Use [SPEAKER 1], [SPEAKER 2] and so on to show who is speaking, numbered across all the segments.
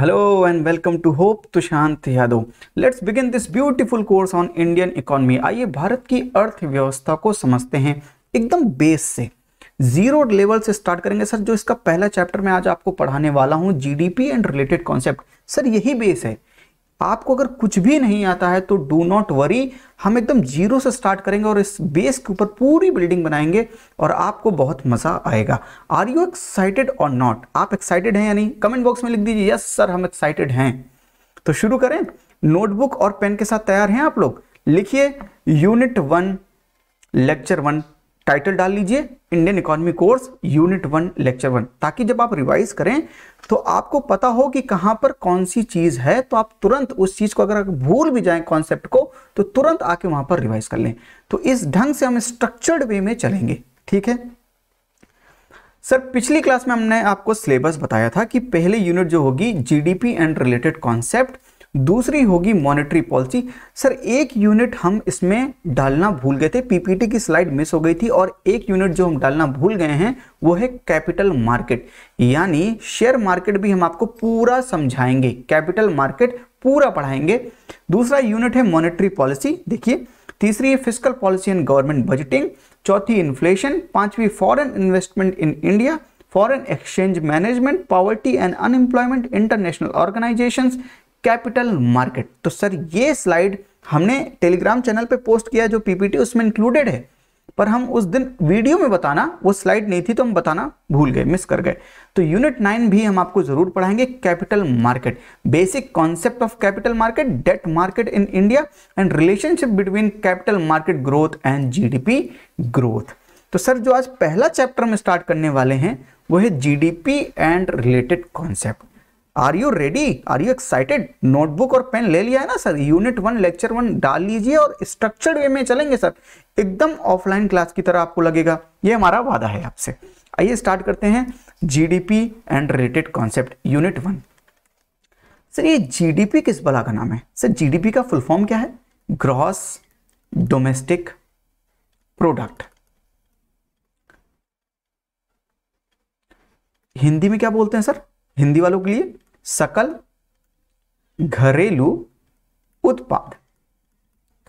[SPEAKER 1] Hello and welcome to hope Tushant Yadav let's begin this beautiful course on Indian economy आइए भारत की अर्थव्यवस्था को समझते हैं एकदम बेस से जीरो लेवल से स्टार्ट करेंगे सर जो इसका पहला चैप्टर मैं आज आपको पढ़ाने वाला हूँ GDP and related concept sir यही बेस है आपको अगर कुछ भी नहीं आता है तो डू नॉट वरी हम एकदम जीरो से स्टार्ट करेंगे और इस बेस के ऊपर पूरी बिल्डिंग बनाएंगे और आपको बहुत मज़ा आएगा आर यू एक्साइटेड और नॉट आप एक्साइटेड हैं या नहीं कमेंट बॉक्स में लिख दीजिए यस सर हम एक्साइटेड हैं तो शुरू करें नोटबुक और पेन के साथ तैयार हैं आप लोग लिखिए unit one lecture one title डाल लीजिए Indian economy course unit one lecture one ताकि जब आप रिवाइज करें तो आपको पता हो कि कहां पर कौन सी चीज़ है तो आप तुरंत उस चीज़ को अगर भूल भी जाएं कॉन्सेप्ट को तो तुरंत आके वहां पर रिवाइज कर लें तो इस ढंग से हम स्ट्रक्चर्ड वे में चलेंगे ठीक है सर पिछली क्लास में हमने आपको सिलेबस बताया था कि पहले यूनिट जो होगी जीडीपी एंड रिलेटेड कॉन्सेप्ट दूसरी होगी मॉनेटरी पॉलिसी सर एक यूनिट हम इसमें डालना भूल गए थे पीपीटी की स्लाइड मिस हो गई थी और एक यूनिट जो हम डालना भूल गए हैं वो है कैपिटल मार्केट यानी शेयर मार्केट भी हम आपको पूरा समझाएंगे कैपिटल मार्केट पूरा पढ़ाएंगे दूसरा यूनिट है मॉनेटरी पॉलिसी देखिए तीसरी है physical policy and government budgeting चौथी इन्फ्लेशन पांचवी foreign investment in India foreign exchange management poverty and unemployment international organisations capital market तो सर ये स्लाइड हमने टेलीग्राम चैनल पे पोस्ट किया जो पीपीटी उसमें इंक्लूडेड है पर हम उस दिन वीडियो में बताना वो स्लाइड नहीं थी तो हम बताना भूल गए मिस कर गए तो यूनिट नाइन भी हम आपको जरूर पढ़ाएंगे capital market basic concept of capital market debt market in India and relationship between capital market growth and GDP growth तो सर जो आज पहला चैप्टर हम स्टार्ट करने वाले हैं वो है GDP and related concept are you ready are you excited notebook और पेन ले लिया है ना sir unit one lecture one डाल लीजिए और स्ट्रक्चर्ड वे में चलेंगे सर एकदम ऑफलाइन क्लास की तरह आपको लगेगा ये हमारा वादा है आपसे आइए स्टार्ट करते हैं GDP and related concept unit one sir ये जीडीपी किस बला का नाम है सर जीडीपी का फुल फॉर्म क्या है ग्रॉस डोमेस्टिक प्रोडक्ट हिंदी में क्या बोलते हैं सर हिंदी वालों के लिए सकल घरेलू उत्पाद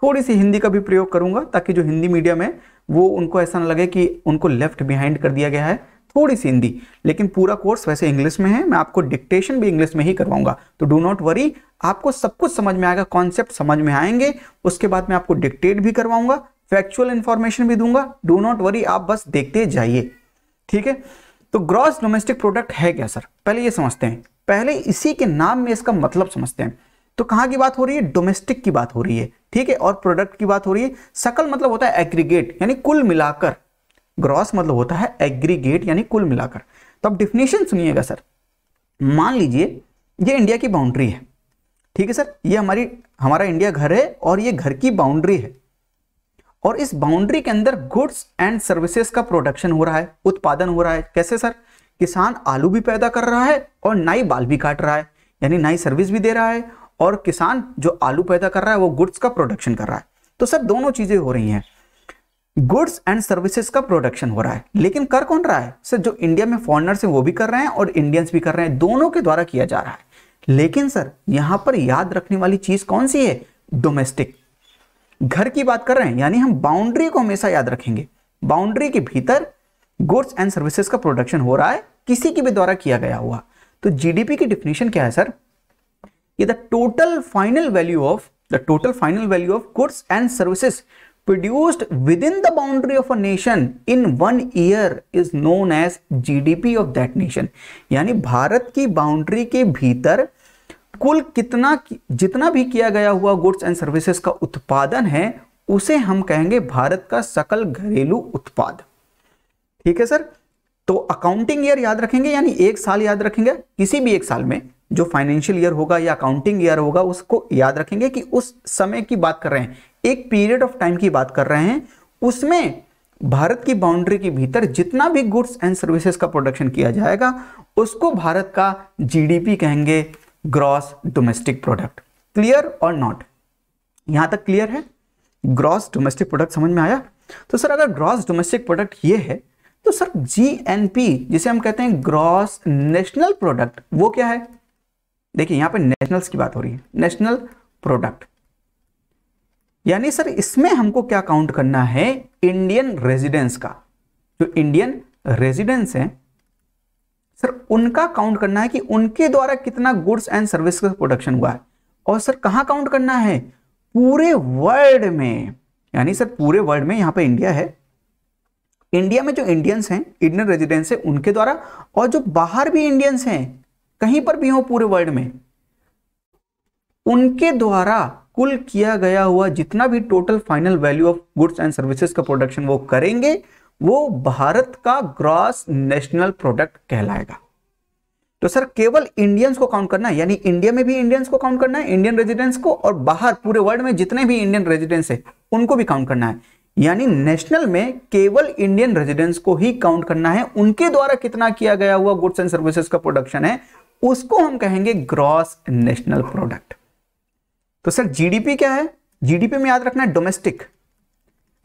[SPEAKER 1] थोड़ी सी हिंदी का भी प्रयोग करूंगा ताकि जो हिंदी मीडियम है वो उनको ऐसा ना लगे कि उनको लेफ्ट बिहाइंड कर दिया गया है थोड़ी सी हिंदी लेकिन पूरा कोर्स वैसे इंग्लिश में है मैं आपको डिक्टेशन भी इंग्लिश में ही करवाऊंगा तो डू नॉट वरी आपको सब कुछ समझ में आएगा कॉन्सेप्ट समझ में आएंगे उसके बाद मैं आपको डिक्टेट भी करवाऊंगा फैक्चुअल इंफॉर्मेशन भी दूंगा डू नॉट वरी आप बस देखते जाइए ठीक है तो ग्रॉस डोमेस्टिक प्रोडक्ट है क्या सर पहले ये समझते हैं पहले इसी के नाम में इसका मतलब समझते हैं तो कहाँ की बात हो रही है डोमेस्टिक की बात हो रही है ठीक है और प्रोडक्ट की बात हो रही है सकल मतलब होता है एग्रीगेट यानी कुल मिलाकर ग्रॉस मतलब होता है एग्रीगेट यानी कुल मिलाकर तो अब डिफिनेशन सुनिएगा सर मान लीजिए ये इंडिया की बाउंड्री है ठीक है सर ये हमारी हमारा इंडिया घर है और ये घर की बाउंड्री है और इस बाउंड्री के अंदर गुड्स एंड सर्विसेज का प्रोडक्शन हो रहा है उत्पादन हो रहा है कैसे सर किसान आलू भी पैदा कर रहा है और नाई बाल भी काट रहा है यानी नाई सर्विस भी दे रहा है और किसान जो आलू पैदा कर रहा है वो गुड्स का प्रोडक्शन कर रहा है तो सर दोनों चीजें हो रही हैं गुड्स एंड सर्विसेज का प्रोडक्शन हो रहा है लेकिन कर कौन रहा है सर जो इंडिया में फॉरनर्स हैं वो भी कर रहे हैं और इंडियंस भी कर रहे हैं दोनों के द्वारा किया जा रहा है लेकिन सर यहाँ पर याद रखने वाली चीज कौन सी है डोमेस्टिक घर की बात कर रहे हैं यानी हम बाउंड्री को हमेशा याद रखेंगे बाउंड्री के भीतर गुड्स एंड सर्विसेज का प्रोडक्शन हो रहा है किसी के भी द्वारा किया गया हुआ तो जीडीपी की डिफिनेशन क्या है सर ये the total final value of the total final value of goods and services produced within the boundary of a nation in one year is known as GDP of that nation यानी भारत की boundary के भीतर कुल कितना जितना भी किया गया हुआ गुड्स एंड सर्विसेज का उत्पादन है उसे हम कहेंगे भारत का सकल घरेलू उत्पाद ठीक है सर तो अकाउंटिंग ईयर याद रखेंगे यानी एक साल याद रखेंगे किसी भी एक साल में जो फाइनेंशियल ईयर होगा या अकाउंटिंग ईयर होगा उसको याद रखेंगे कि उस समय की बात कर रहे हैं एक पीरियड ऑफ टाइम की बात कर रहे हैं उसमें भारत की बाउंड्री के भीतर जितना भी गुड्स एंड सर्विसेज का प्रोडक्शन किया जाएगा उसको भारत का जीडीपी कहेंगे ग्रॉस डोमेस्टिक प्रोडक्ट क्लियर और नॉट यहां तक क्लियर है ग्रॉस डोमेस्टिक प्रोडक्ट समझ में आया तो सर अगर ग्रॉस डोमेस्टिक प्रोडक्ट ये है तो सर जीएनपी जिसे हम कहते हैं ग्रॉस नेशनल प्रोडक्ट वो क्या है देखिए यहां पे नेशनल्स की बात हो रही है नेशनल प्रोडक्ट यानी सर इसमें हमको क्या काउंट करना है इंडियन रेजिडेंस का जो इंडियन रेजिडेंस है सर उनका काउंट करना है कि उनके द्वारा कितना गुड्स एंड सर्विस का प्रोडक्शन हुआ है और सर कहां काउंट करना है पूरे वर्ल्ड में यानी सर पूरे वर्ल्ड में यहां पे इंडिया है इंडिया में जो इंडियंस हैं इंडियन रेजिडेंस है उनके द्वारा और जो बाहर भी इंडियंस हैं कहीं पर भी हो पूरे वर्ल्ड में उनके द्वारा कुल किया गया हुआ जितना भी total final value of goods and services का प्रोडक्शन वो करेंगे वो भारत का ग्रॉस नेशनल प्रोडक्ट कहलाएगा तो सर केवल इंडियंस को काउंट करना है यानी इंडिया में भी इंडियंस को काउंट करना है इंडियन रेजिडेंस को और बाहर पूरे वर्ल्ड में जितने भी इंडियन रेजिडेंट्स है उनको भी काउंट करना है यानी नेशनल में केवल इंडियन रेजिडेंट्स को ही काउंट करना है उनके द्वारा कितना किया गया हुआ गुड्स एंड सर्विसेज का प्रोडक्शन है उसको हम कहेंगे ग्रॉस नेशनल प्रोडक्ट तो सर जीडीपी क्या है जीडीपी में याद रखना है डोमेस्टिक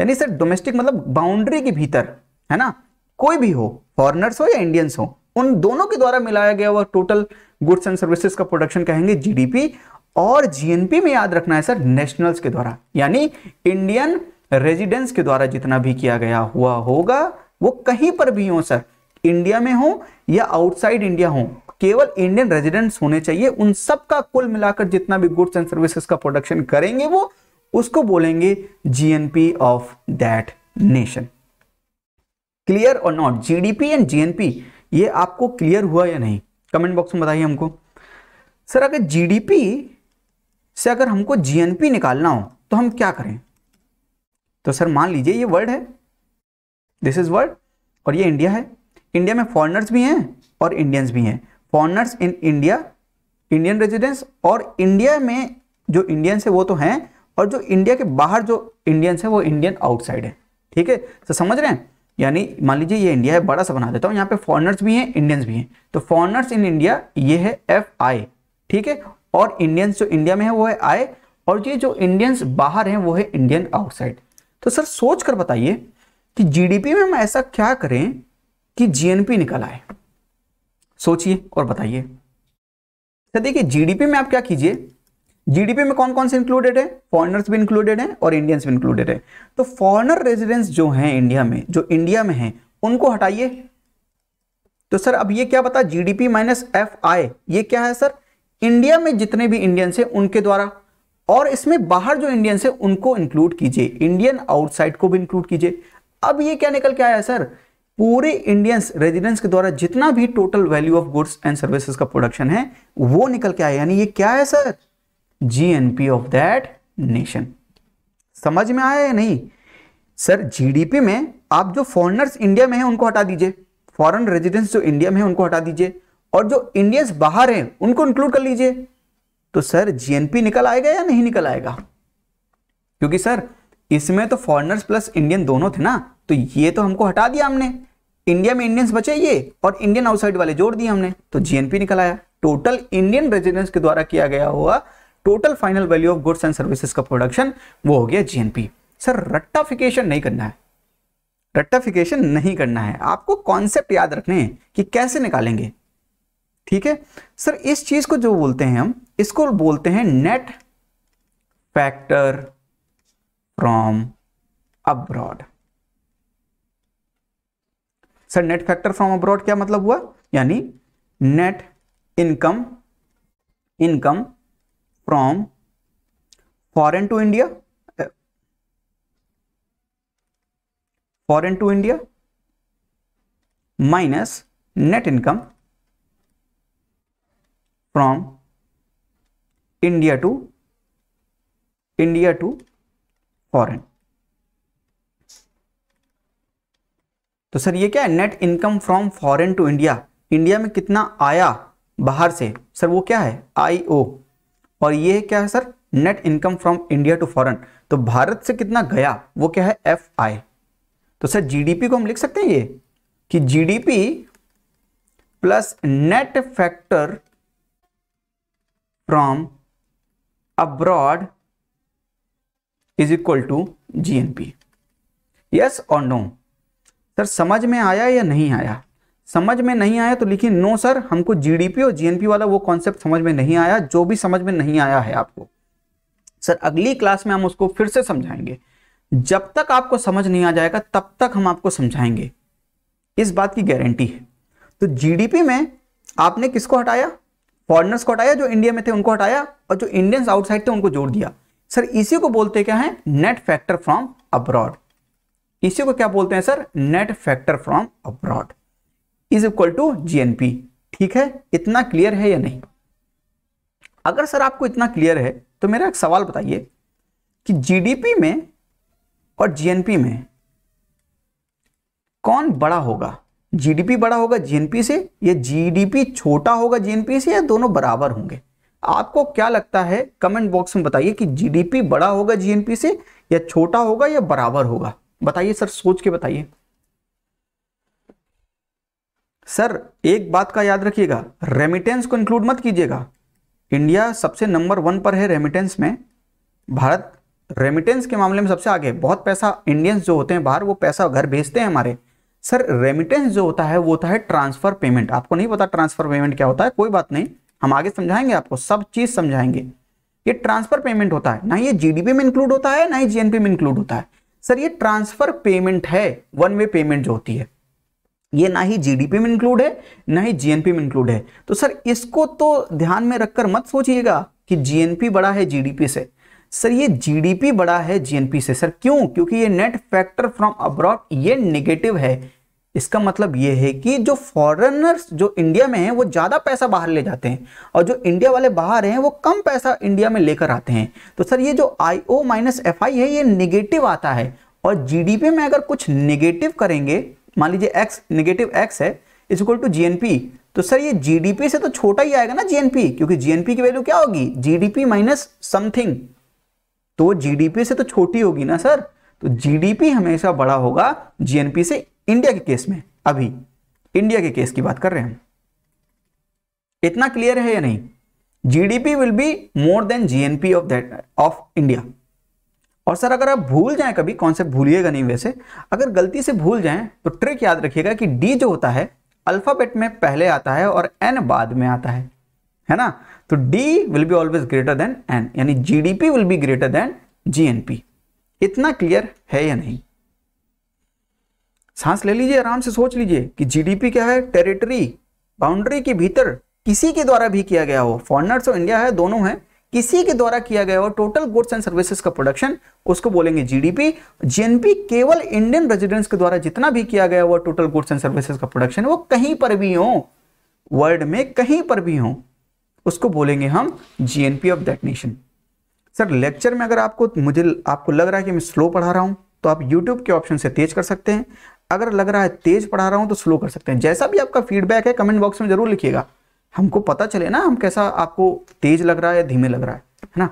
[SPEAKER 1] यानी सर डोमेस्टिक मतलब बाउंड्री के भीतर है ना कोई भी हो फॉरनर्स हो या इंडियंस हो उन दोनों के द्वारा मिलाया गया वह टोटल गुड्स एंड सर्विसेज का प्रोडक्शन कहेंगे जीडीपी और जीएनपी में याद रखना है सर नेशनल्स के द्वारा यानी इंडियन रेजिडेंस के द्वारा जितना भी किया गया हुआ होगा वो कहीं पर भी हो सर इंडिया में हो या आउटसाइड इंडिया हो केवल इंडियन रेजिडेंट्स होने चाहिए उन सब का कुल मिलाकर जितना भी गुड्स एंड सर्विसेज का प्रोडक्शन करेंगे वो उसको बोलेंगे GNP of that nation clear और नॉट जीडीपी एंड जीएनपी ये आपको क्लियर हुआ या नहीं कमेंट बॉक्स में बताइए हमको सर अगर जीडीपी से अगर हमको जीएनपी निकालना हो तो हम क्या करें तो सर मान लीजिए ये वर्ल्ड है दिस इज वर्ल्ड और ये इंडिया है इंडिया में फॉरनर्स भी हैं और इंडियंस भी हैं foreigners in India Indian residence और इंडिया में जो इंडियंस है वो तो हैं और जो इंडिया के बाहर जो इंडियंस है वो इंडियन आउटसाइड है ठीक है तो समझ रहे हैं यानी मान लीजिए ये इंडिया है बड़ा सा बना देता हूँ यहाँ पे फॉरनर्स भी हैं इंडियंस भी हैं तो फॉरनर्स इन इंडिया ये है एफ आई ठीक है और इंडियंस जो इंडिया में है वो है आई और ये जो इंडियंस बाहर हैं वो है इंडियन आउटसाइड तो सर सोच कर बताइए कि जीडीपी में हम ऐसा क्या करें कि जीएनपी निकल आए सोचिए और बताइए सर देखिए जीडीपी में आप क्या कीजिए जीडीपी में कौन कौन से इंक्लूडेड है फॉरनर्स भी इंक्लूडेड है और इंडियंस भी इंक्लूडेड है तो फॉरनर रेजिडेंस जो हैं इंडिया में जो इंडिया में हैं उनको हटाइए तो सर अब ये क्या बता जीडीपी माइनस एफ आई ये क्या है सर इंडिया में जितने भी इंडियंस हैं उनके द्वारा और इसमें बाहर जो इंडियंस हैं उनको इंक्लूड कीजिए इंडियन आउटसाइड को भी इंक्लूड कीजिए अब ये क्या निकल के आया सर पूरे इंडियंस रेजिडेंस के द्वारा जितना भी total value of goods and services का प्रोडक्शन है वो निकल के आया यानी ये क्या है sir GNP of that nation समझ में आया या नहीं सर जीडीपी में आप जो फॉरनर्स इंडिया में हैं उनको हटा दीजिए फॉरेन रेजिडेंस जो इंडिया में है उनको हटा दीजिए और जो इंडियंस बाहर हैं उनको इंक्लूड कर लीजिए तो सर जीएनपी निकल आएगा या नहीं निकल आएगा क्योंकि सर इसमें तो फॉरनर्स प्लस इंडियन दोनों थे ना तो ये तो हमको हटा दिया हमने इंडिया में इंडियंस बचे ये और इंडियन आउटसाइड वाले जोड़ दिए हमने तो जीएनपी निकल आया टोटल इंडियन रेजिडेंस के द्वारा किया गया हुआ total final value of goods and services का प्रोडक्शन वो हो गया जीएनपी सर रट्टाफिकेशन नहीं करना है रट्टाफिकेशन नहीं करना है आपको कॉन्सेप्ट याद रखने हैं कि कैसे निकालेंगे ठीक है सर इस चीज को जो बोलते हैं हम इसको बोलते हैं net factor from abroad sir net factor from abroad क्या मतलब हुआ यानी net income income from foreign to india uh, foreign to india minus net income from india to india to foreign तो सर ये क्या है net income from foreign to India India में कितना आया बाहर से सर वो क्या है आई ओ और ये क्या है sir net income from India to foreign तो भारत से कितना गया वो क्या है एफ आई तो सर जीडीपी को हम लिख सकते हैं ये कि GDP plus net factor from abroad is equal to GNP yes और नो सर समझ में आया या नहीं आया समझ में नहीं आया तो लिखिए नो सर हमको जीडीपी और जीएनपी वाला वो कॉन्सेप्ट समझ में नहीं आया जो भी समझ में नहीं आया है आपको सर अगली क्लास में हम उसको फिर से समझाएंगे जब तक आपको समझ नहीं आ जाएगा तब तक हम आपको समझाएंगे इस बात की गारंटी है तो जीडीपी में आपने किसको हटाया फॉरनर्स को हटाया जो इंडिया में थे उनको हटाया और जो इंडियंस आउटसाइड थे उनको जोड़ दिया सर इसी को बोलते क्या है नेट फैक्टर फ्रॉम अब्रॉड इसी को क्या बोलते हैं sir net factor from abroad is equal to GNP ठीक है इतना क्लियर है या नहीं अगर सर आपको इतना क्लियर है तो मेरा एक सवाल बताइए कि जीडीपी में और जीएनपी में कौन बड़ा होगा जीडीपी बड़ा होगा जीएनपी से या जीडीपी छोटा होगा जीएनपी से या दोनों बराबर होंगे आपको क्या लगता है कमेंट बॉक्स में बताइए कि जीडीपी बड़ा होगा जीएनपी से या छोटा होगा या बराबर होगा बताइए सर सोच के बताइए सर एक बात का याद रखिएगा रेमिटेंस को इंक्लूड मत कीजिएगा इंडिया सबसे नंबर वन पर है रेमिटेंस में भारत रेमिटेंस के मामले में सबसे आगे बहुत पैसा इंडियंस जो होते हैं बाहर वो पैसा घर भेजते हैं हमारे सर रेमिटेंस जो होता है वो होता है ट्रांसफर पेमेंट आपको नहीं पता ट्रांसफर पेमेंट क्या होता है कोई बात नहीं हम आगे समझाएंगे आपको सब चीज़ समझाएंगे ये ट्रांसफर पेमेंट होता है ना ये जीडीपी में इंक्लूड होता है ना ही जीएनपी में इंक्लूड होता है सर ये ट्रांसफर पेमेंट है वन वे पेमेंट जो होती है ये ना ही जीडीपी में इंक्लूड है ना ही जीएनपी में इंक्लूड है तो सर इसको तो ध्यान में रखकर मत सोचिएगा कि जीएनपी बड़ा है जीडीपी से सर ये जीडीपी बड़ा है जीएनपी से सर क्यों क्योंकि ये नेट फैक्टर फ्रॉम अब्रॉड ये निगेटिव है इसका मतलब ये है कि जो फॉरेनर्स जो इंडिया में हैं वो ज़्यादा पैसा बाहर ले जाते हैं और जो इंडिया वाले बाहर हैं वो कम पैसा इंडिया में लेकर आते हैं तो सर ये जो आई ओ माइनस एफ आई है ये निगेटिव आता है और जीडीपी में अगर कुछ निगेटिव करेंगे मान लीजिए एक्स निगेटिव एक्स है इज इक्वल टू जी तो सर ये जीडीपी से तो छोटा ही आएगा ना जीएनपी क्योंकि जीएनपी की वैल्यू क्या होगी जीडीपी माइनस समथिंग तो जीडीपी से तो छोटी होगी ना सर तो जीडीपी हमेशा बड़ा होगा जीएनपी से इंडिया के केस में अभी इंडिया के केस की बात कर रहे हैं हम इतना क्लियर है या नहीं GDP will be more than GNP of that of India और सर अगर आप भूल जाएं कभी कॉन्सेप्ट भूलिएगा नहीं वैसे अगर गलती से भूल जाएं तो ट्रिक याद रखिएगा कि डी जो होता है अल्फ़ाबेट में पहले आता है और एन बाद में आता है है ना तो D will be always greater than N यानी GDP will be greater than GNP इतना क्लियर है या नहीं सांस ले लीजिए आराम से सोच लीजिए कि जीडीपी क्या है टेरिटरी बाउंड्री के भीतर किसी के द्वारा भी किया गया हो फॉरनर्स और इंडिया है दोनों हैं किसी के द्वारा किया गया हो टोटल गुड्स एंड सर्विसेज का प्रोडक्शन उसको बोलेंगे जीडीपी जीएनपी केवल इंडियन रेजिडेंट्स के द्वारा जितना भी किया गया हुआ टोटल गुड्स एंड सर्विसेज का प्रोडक्शन वो कहीं पर भी हो वर्ल्ड में कहीं पर भी हो उसको बोलेंगे हम GNP of that nation sir lecture में अगर आपको मुझे आपको लग रहा है कि मैं स्लो पढ़ा रहा हूँ तो आप यूट्यूब के ऑप्शन से तेज कर सकते हैं अगर लग रहा है तेज पढ़ा रहा हूँ तो स्लो कर सकते हैं जैसा भी आपका फीडबैक है कमेंट बॉक्स में जरूर लिखिएगा हमको पता चले ना हम कैसा आपको तेज लग रहा है या धीमे लग रहा है है ना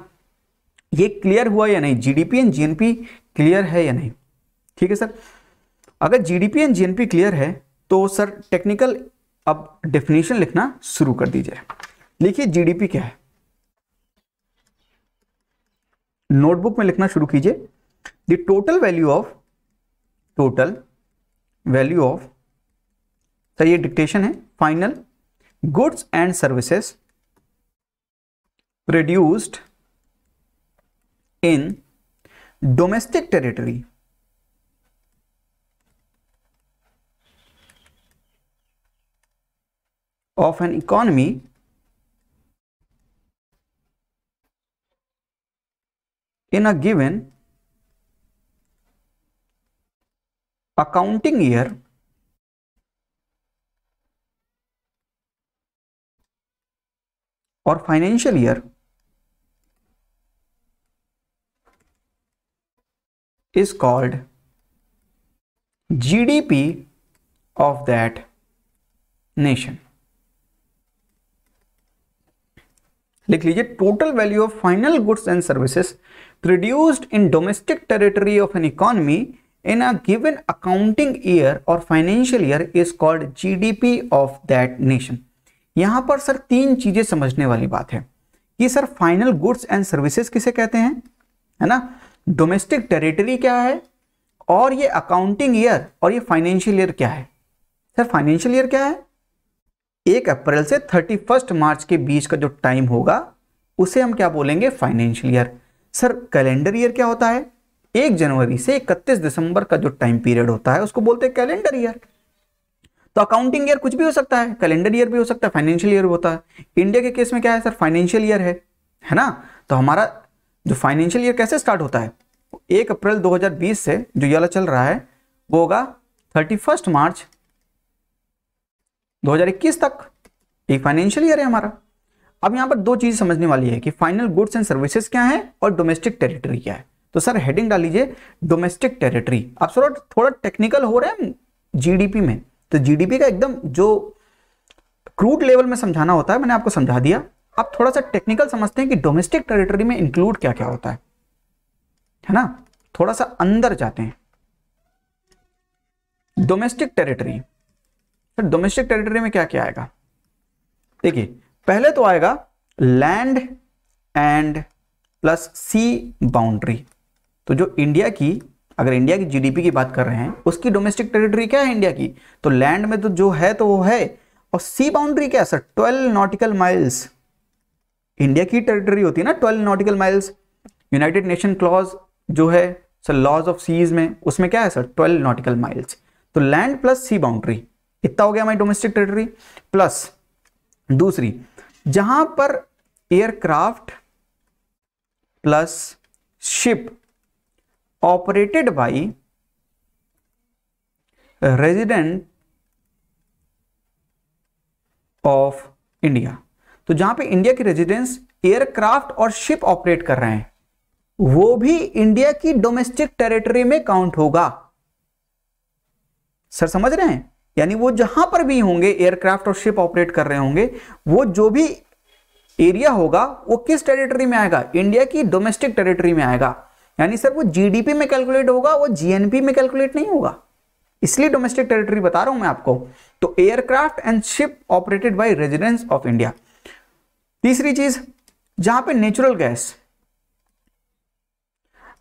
[SPEAKER 1] ये क्लियर हुआ या नहीं जीडीपी एंड जीएनपी क्लियर है या नहीं ठीक है सर अगर जीडीपी एंड जीएनपी क्लियर है तो सर टेक्निकल अब डेफिनेशन लिखना शुरू कर दीजिए लिखिए जीडीपी क्या है नोटबुक में लिखना शुरू कीजिए the total value of total value of sir ये डिक्टेशन है final goods and services produced in domestic territory of an economy in a given accounting year और financial year G D P of that nation लिख लीजिए total value of final goods and services produced in domestic territory of an economy in a given accounting year और financial year is called GDP of that nation यहां पर sir तीन चीज़ें समझने वाली बात है कि sir final goods and services किसे कहते हैं है ना डोमेस्टिक टेरिटरी क्या है और ये अकाउंटिंग ईयर और ये फाइनेंशियल ईयर क्या है सर फाइनेंशियल ईयर क्या है एक अप्रैल से थर्टी फर्स्ट मार्च के बीच का जो टाइम होगा उसे हम क्या बोलेंगे financial year sir calendar year क्या होता है एक जनवरी से इकतीस दिसंबर का जो टाइम पीरियड होता है उसको बोलते हैं कैलेंडर ईयर तो अकाउंटिंग ईयर कुछ भी हो सकता है कैलेंडर ईयर भी हो सकता है फाइनेंशियल ईयर होता है इंडिया के केस में क्या है सर फाइनेंशियल ईयर है है ना तो हमारा जो फाइनेंशियल ईयर कैसे स्टार्ट होता है एक अप्रैल 2020 से जो ये चल रहा है वो होगा 31 मार्च 2021 तक एक फाइनेंशियल ईयर है हमारा अब यहाँ पर दो चीज समझने वाली है कि फाइनल गुड्स एंड सर्विसेज क्या है और डोमेस्टिक टेरिटरी क्या है तो सर हेडिंग डाल लीजिए डोमेस्टिक टेरिटरी आप सर थोड़ा टेक्निकल हो रहे हैं जीडीपी में तो जीडीपी का एकदम जो क्रूड लेवल में समझाना होता है मैंने आपको समझा दिया अब थोड़ा सा टेक्निकल समझते हैं कि डोमेस्टिक टेरिटरी में इंक्लूड क्या क्या होता है है ना थोड़ा सा अंदर जाते हैं डोमेस्टिक टेरिटरी फिर डोमेस्टिक टेरिटरी में क्या क्या आएगा देखिए पहले तो आएगा land and plus sea boundary तो जो इंडिया की अगर इंडिया की जीडीपी की बात कर रहे हैं उसकी डोमेस्टिक टेरिटरी क्या है इंडिया की तो लैंड में तो जो है तो वो है और सी बाउंड्री क्या sir twelve nautical miles India की टेरिटरी होती है ना twelve nautical miles United Nation clause जो है सर लॉज ऑफ सीज में उसमें क्या है सर ट्वेल्व नॉटिकल माइल्स तो लैंड प्लस सी बाउंड्री इतना हो गया हमारी डोमेस्टिक टेरिटरी प्लस दूसरी जहां पर aircraft plus ship operated by resident of India तो जहां पे इंडिया के रेजिडेंस एयरक्राफ्ट और शिप ऑपरेट कर रहे हैं वो भी इंडिया की डोमेस्टिक टेरिटरी में काउंट होगा सर समझ रहे हैं यानी वो जहां पर भी होंगे एयरक्राफ्ट और शिप ऑपरेट कर रहे होंगे वो जो भी एरिया होगा वो किस टेरिटरी में आएगा इंडिया की डोमेस्टिक टेरिटरी में आएगा यानी सर वो जीडीपी में कैलकुलेट होगा वो जीएनपी में कैलकुलेट नहीं होगा इसलिए डोमेस्टिक टेरिटरी बता रहा हूं मैं आपको तो aircraft and ship operated by residence of India तीसरी चीज जहां पे natural gas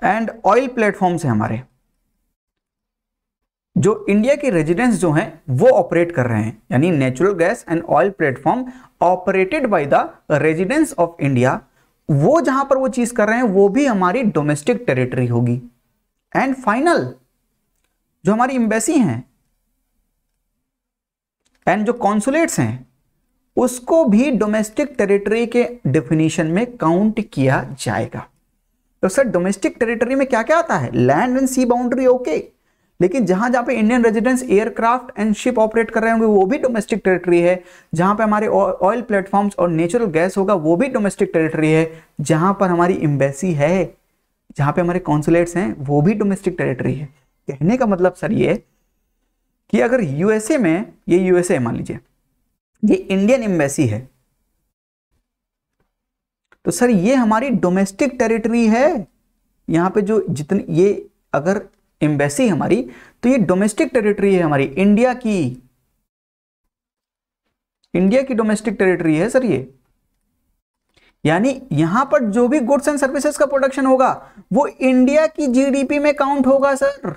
[SPEAKER 1] and oil platforms है हमारे जो इंडिया के रेजिडेंस जो हैं वो ऑपरेट कर रहे हैं यानी natural gas and oil platform operated by the residence of India वो जहां पर वो चीज कर रहे हैं वो भी हमारी डोमेस्टिक टेरिटरी होगी एंड फाइनल जो हमारी एम्बेसी हैं एंड जो कॉन्सुलेट्स हैं उसको भी डोमेस्टिक टेरिटरी के डेफिनेशन में काउंट किया जाएगा तो सर डोमेस्टिक टेरिटरी में क्या क्या आता है land and sea boundary okay लेकिन जहां जहां पे Indian residence aircraft and ship operate कर रहे होंगे वो भी डोमेस्टिक टेरिटरी है जहां पे हमारे ऑयल प्लेटफॉर्म्स और नेचुरल गैस होगा वो भी डोमेस्टिक टेरिटरी है जहां पर हमारी एम्बेसी है जहां पे हमारे कॉन्सुलेट्स हैं वो भी डोमेस्टिक टेरिटरी है कहने का मतलब सर ये कि अगर यूएसए में ये यूएसए मान लीजिए ये इंडियन एम्बेसी है तो सर ये हमारी डोमेस्टिक टेरिटरी है यहां पे जो जितने ये अगर एम्बेसी हमारी तो ये डोमेस्टिक टेरिटरी है हमारी इंडिया की इंडिया की डोमेस्टिक टेरिटरी है सर ये यानी यहां पर जो भी गुड्स एंड सर्विसेज का प्रोडक्शन होगा वो इंडिया की जीडीपी में काउंट होगा सर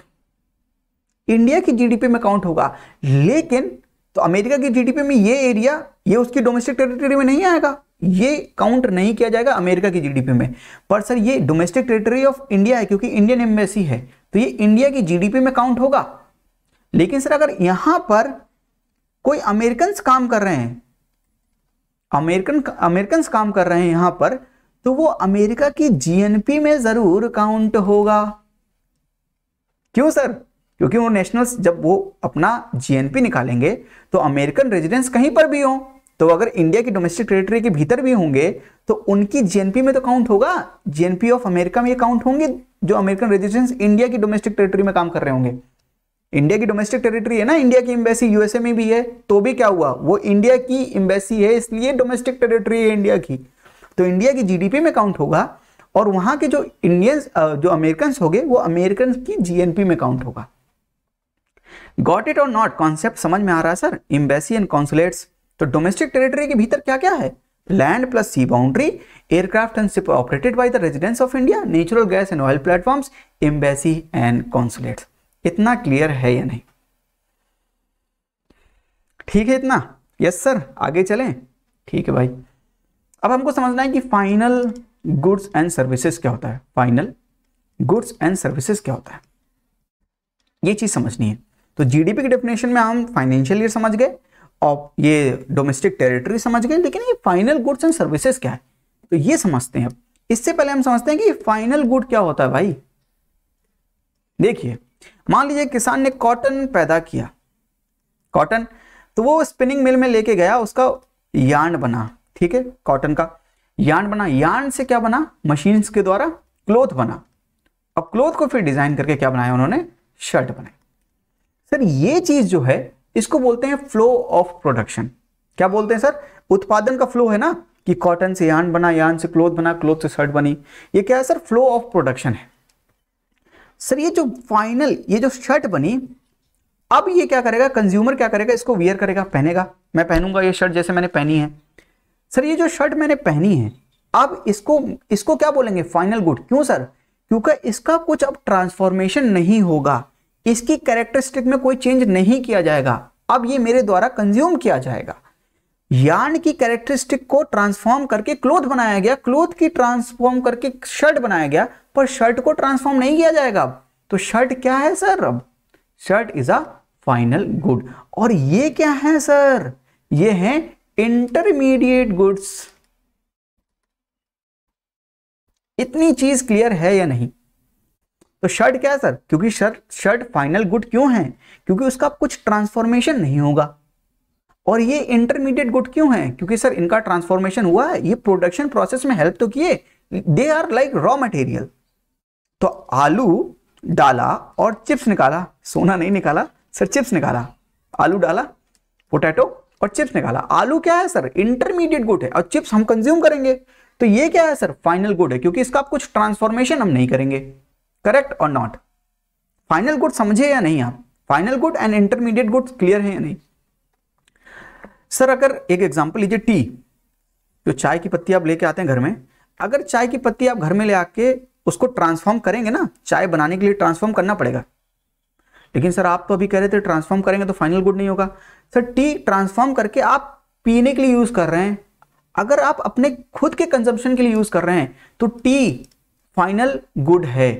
[SPEAKER 1] इंडिया की जीडीपी में काउंट होगा लेकिन तो अमेरिका की जीडीपी में ये एरिया ये उसकी डोमेस्टिक टेरिटरी में नहीं आएगा ये काउंट नहीं किया जाएगा अमेरिका की जीडीपी में पर सर ये डोमेस्टिक टेरिटरी ऑफ इंडिया है क्योंकि इंडियन एम्बेसी है तो ये इंडिया की जीडीपी में काउंट होगा लेकिन सर अगर यहां पर कोई अमेरिकन काम कर रहे हैं अमेरिकन अमेरिकन काम कर रहे हैं यहां पर तो वो अमेरिका की जीएनपी में जरूर काउंट होगा क्यों सर क्योंकि वो नेशनल्स जब वो अपना जीएनपी निकालेंगे तो अमेरिकन रेजिडेंस कहीं पर भी हो तो अगर इंडिया की डोमेस्टिक टेरिटरी के भीतर भी होंगे तो उनकी जीएनपी में तो काउंट होगा जीएनपी ऑफ अमेरिका में ये काउंट होंगे जो अमेरिकन रेजिडेंस इंडिया की डोमेस्टिक टेरिटरी में काम कर रहे होंगे इंडिया की डोमेस्टिक टेरिटरी है ना इंडिया की एम्बेसी यूएसए में भी है तो भी क्या हुआ वो इंडिया की एम्बेसी है इसलिए डोमेस्टिक टेरिटरी है इंडिया की तो इंडिया की जीडीपी में काउंट होगा और वहां के जो इंडियंस जो अमेरिकन हो गए वो अमेरिकन की जीएनपी में काउंट होगा गॉट इट और नॉट कॉन्सेप्ट समझ में आ रहा है सर एम्बेसी एंड कॉन्सुलेट्स तो डोमेस्टिक टेरिटरी के भीतर क्या क्या है land plus sea boundary aircraft and ship operated by the residence of India natural gas and oil platform embassy and consulates इतना क्लियर है या नहीं ठीक है इतना यस सर आगे चले ठीक है भाई अब हमको समझना है कि फाइनल गुड्स एंड सर्विसेज क्या होता है फाइनल गुड्स एंड सर्विसेज क्या होता है ये चीज समझनी है तो जीडीपी की डेफिनेशन में हम फाइनेंशियल ईयर समझ गए ऑफ ये डोमेस्टिक टेरिटरी समझ गए लेकिन ये फाइनल गुड्स एंड सर्विसेज क्या है तो ये समझते हैं इससे पहले हम समझते हैं कि फाइनल गुड क्या होता है भाई देखिए मान लीजिए किसान ने कॉटन पैदा किया कॉटन तो वो स्पिनिंग मिल में लेके गया उसका यार्न बना ठीक है कॉटन का यार्न बना यार्न से क्या बना मशीन के द्वारा क्लोथ बना अब क्लोथ को फिर डिजाइन करके क्या बनाया उन्होंने शर्ट बनाई सर ये चीज जो है इसको बोलते हैं फ्लो ऑफ प्रोडक्शन क्या बोलते हैं सर उत्पादन का फ्लो है ना कि कॉटन से यान बना यान से क्लोथ बना क्लोथ से शर्ट बनी ये क्या है सर फ्लो ऑफ प्रोडक्शन है सर ये जो फाइनल ये जो शर्ट बनी अब ये क्या करेगा कंज्यूमर क्या करेगा इसको वियर करेगा पहनेगा मैं पहनूंगा ये शर्ट जैसे मैंने पहनी है सर ये जो शर्ट मैंने पहनी है अब इसको इसको क्या बोलेंगे फाइनल गुड क्यों सर क्योंकि इसका कुछ अब ट्रांसफॉर्मेशन नहीं होगा इसकी कैरेक्टरिस्टिक में कोई चेंज नहीं किया जाएगा अब ये मेरे द्वारा कंज्यूम किया जाएगा यान की कैरेक्टरिस्टिक को ट्रांसफॉर्म करके क्लोथ बनाया गया क्लोथ की ट्रांसफॉर्म करके शर्ट बनाया गया पर शर्ट को ट्रांसफॉर्म नहीं किया जाएगा अब तो शर्ट क्या है सर अब shirt is a final good और ये क्या है सर ये है इंटरमीडिएट गुड्स इतनी चीज क्लियर है या नहीं तो शर्ट क्या है सर क्योंकि शर्ट शर्ट फाइनल गुड क्यों है क्योंकि उसका कुछ ट्रांसफॉर्मेशन नहीं होगा और ये इंटरमीडिएट गुड क्यों है क्योंकि सर इनका ट्रांसफॉर्मेशन हुआ है ये प्रोडक्शन प्रोसेस में हेल्प तो किए they are like raw material तो आलू डाला और चिप्स निकाला सोना नहीं निकाला सर चिप्स निकाला आलू डाला पोटैटो और चिप्स निकाला आलू क्या है सर इंटरमीडिएट गुड है और चिप्स हम कंज्यूम करेंगे तो ये क्या है सर फाइनल गुड है क्योंकि इसका कुछ ट्रांसफॉर्मेशन हम नहीं करेंगे करेक्ट और नॉट फाइनल गुड समझे या नहीं आप final good and intermediate good clear है या नहीं सर अगर एक एग्जाम्पल लीजिए टी जो चाय की पत्ती आप लेके आते हैं घर में अगर चाय की पत्ती आप घर में ले आके उसको ट्रांसफॉर्म करेंगे ना चाय बनाने के लिए ट्रांसफॉर्म करना पड़ेगा लेकिन सर आप तो अभी कह रहे थे ट्रांसफॉर्म करेंगे तो फाइनल गुड नहीं होगा सर टी ट्रांसफॉर्म करके आप पीने के लिए यूज़ कर रहे हैं अगर आप अपने खुद के कंजम्पशन के लिए यूज़ कर रहे हैं तो टी फाइनल गुड है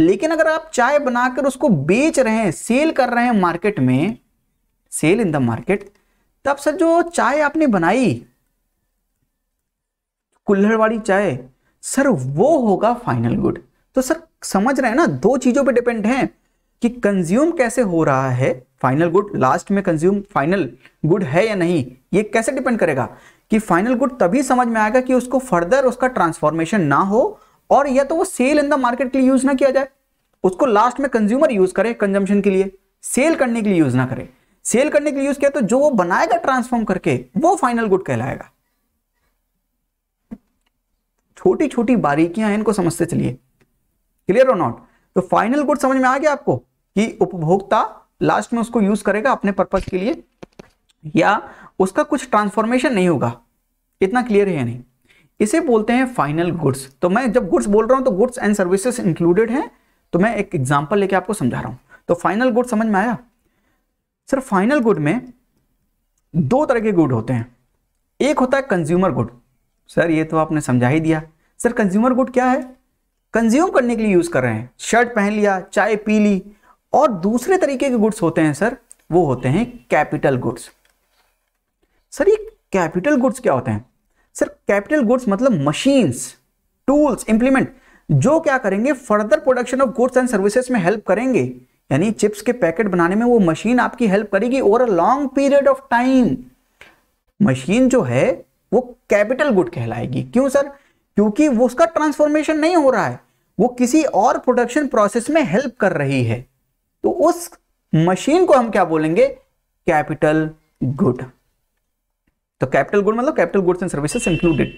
[SPEAKER 1] लेकिन अगर आप चाय बनाकर उसको बेच रहे हैं सेल कर रहे हैं मार्केट में सेल इन द मार्केट तब सर जो चाय आपने बनाई कुल्हड़वाड़ी वाली चाय सर वो होगा फाइनल गुड तो सर समझ रहे हैं ना दो चीजों पे डिपेंड है कि कंज्यूम कैसे हो रहा है फाइनल गुड लास्ट में कंज्यूम फाइनल गुड है या नहीं ये कैसे डिपेंड करेगा कि फाइनल गुड तभी समझ में आएगा कि उसको फर्दर उसका ट्रांसफॉर्मेशन ना हो और या तो वो सेल इन द मार्केट के लिए यूज ना किया जाए उसको लास्ट में कंज्यूमर यूज करे कंजम्पशन के लिए सेल करने के लिए यूज ना करे सेल करने के लिए यूज किया तो जो वो बनाएगा ट्रांसफॉर्म करके वो फाइनल गुड कहलाएगा छोटी छोटी बारीकियां इनको समझते चलिए क्लियर और नॉट तो फाइनल गुड समझ में आ गया आपको कि उपभोक्ता लास्ट में उसको यूज करेगा अपने पर्पज के लिए या उसका कुछ ट्रांसफॉर्मेशन नहीं होगा इतना क्लियर है या नहीं इसे बोलते हैं फाइनल गुड्स तो मैं जब गुड्स बोल रहा हूं तो गुड्स एंड सर्विसेज इंक्लूडेड हैं तो मैं एक एग्जाम्पल लेके आपको समझा रहा हूं तो फाइनल गुड समझ में आया सर फाइनल गुड में दो तरह के गुड होते हैं एक होता है कंज्यूमर गुड सर ये तो आपने समझा ही दिया सर कंज्यूमर गुड क्या है कंज्यूम करने के लिए यूज़ कर रहे हैं शर्ट पहन लिया चाय पी ली और दूसरे तरीके के गुड्स होते हैं सर वो होते हैं कैपिटल गुड्स सर ये कैपिटल गुड्स क्या होते हैं सर कैपिटल गुड्स मतलब मशीन्स टूल्स इंप्लीमेंट जो क्या करेंगे further production of goods and services में हेल्प करेंगे यानी चिप्स के पैकेट बनाने में वो मशीन आपकी हेल्प करेगी over a long period of time machine जो है वो कैपिटल गुड कहलाएगी क्यों सर क्योंकि वो उसका ट्रांसफॉर्मेशन नहीं हो रहा है वो किसी और प्रोडक्शन प्रोसेस में हेल्प कर रही है तो उस मशीन को हम क्या बोलेंगे कैपिटल गुड तो कैपिटल गुड मतलब capital goods and services included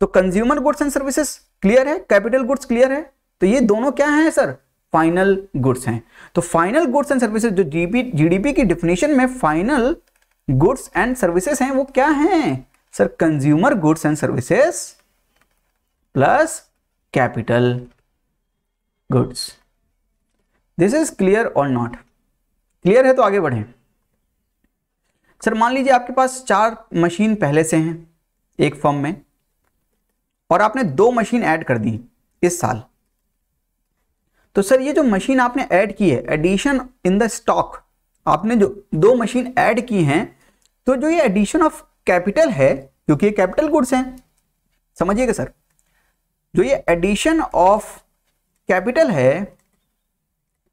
[SPEAKER 1] तो consumer goods and services clear है कैपिटल गुड्स क्लियर है तो ये दोनों क्या है सर फाइनल गुड्स हैं तो फाइनल गुड्स एंड सर्विसेज जो जीपी जीडीपी की डिफिनेशन में फाइनल गुड्स एंड सर्विसेज हैं वो क्या हैं sir consumer goods and services plus capital goods this is clear और नॉट क्लियर है तो आगे बढ़ें सर मान लीजिए आपके पास चार मशीन पहले से हैं एक फर्म में और आपने दो मशीन ऐड कर दी इस साल तो सर ये जो मशीन आपने ऐड की है एडिशन इन द स्टॉक आपने जो दो मशीन ऐड की हैं तो जो ये एडिशन ऑफ कैपिटल है क्योंकि ये कैपिटल गुड्स हैं समझिएगा सर जो ये एडिशन ऑफ कैपिटल है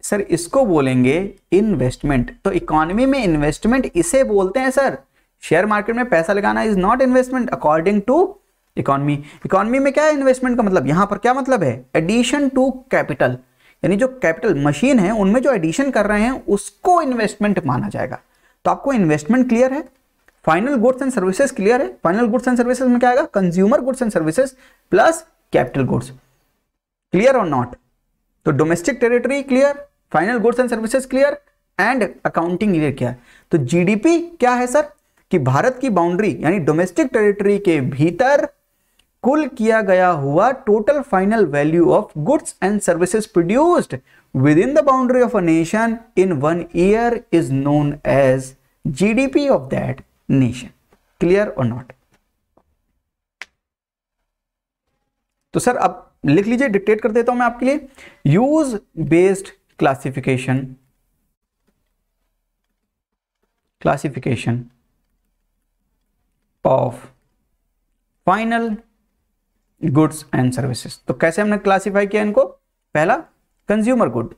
[SPEAKER 1] सर इसको बोलेंगे इन्वेस्टमेंट तो इकोनॉमी में इन्वेस्टमेंट इसे बोलते हैं सर शेयर मार्केट में पैसा लगाना is not investment according to economy economy में क्या है इन्वेस्टमेंट का मतलब यहां पर क्या मतलब है एडिशन टू कैपिटल यानी जो कैपिटल मशीन है उनमें जो एडिशन कर रहे हैं उसको इन्वेस्टमेंट माना जाएगा तो आपको इन्वेस्टमेंट क्लियर है final goods and services clear है फाइनल गुड्स एंड सर्विसेज में क्या आएगा consumer goods and services plus capital goods clear और नॉट तो domestic territory clear final goods and services clear and accounting clear क्या है तो जीडीपी क्या है सर कि भारत की बाउंड्री यानी डोमेस्टिक टेरिटरी के भीतर कुल किया गया हुआ total final value of goods and services produced within the boundary of a nation in one year is known as GDP of that nation clear और नॉट तो सर अब लिख लीजिए डिक्टेट कर देता हूं मैं आपके लिए use based classification classification of final goods and services तो कैसे हमने क्लासिफाई किया इनको पहला कंज्यूमर गुड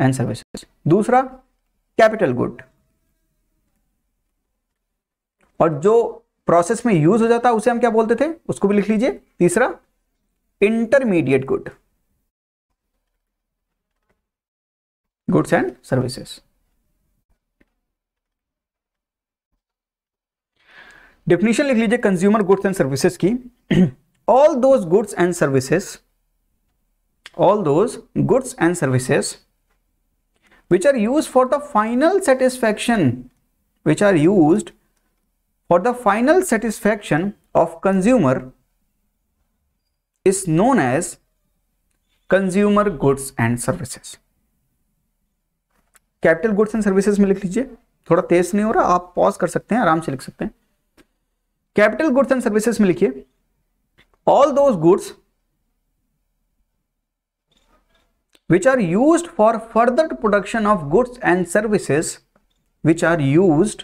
[SPEAKER 1] एंड सर्विसेज दूसरा कैपिटल गुड और जो प्रोसेस में यूज हो जाता है उसे हम क्या बोलते थे उसको भी लिख लीजिए तीसरा intermediate good goods and services. Definition: लिख लीजिए consumer goods and services All those goods and services, all those goods and services, which are used for the final satisfaction which are used for the final satisfaction of consumer is known as consumer goods and services capital goods and services में लिख लीजिए थोड़ा तेज नहीं हो रहा आप pause कर सकते हैं आराम से लिख सकते हैं कैपिटल गुड्स एंड सर्विसेज में लिखिए all those goods which are use for further production of goods and services which are use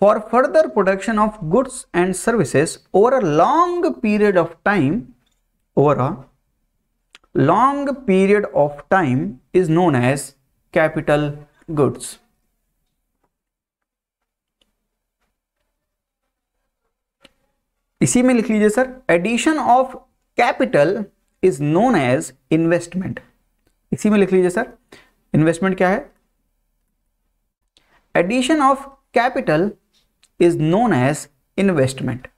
[SPEAKER 1] for further production of goods and services over a long period of time over a long period of time is known as capital goods इसी में लिख लीजिए sir addition of capital is known as investment इसी में लिख लीजिए sir investment क्या है addition of capital is known as investment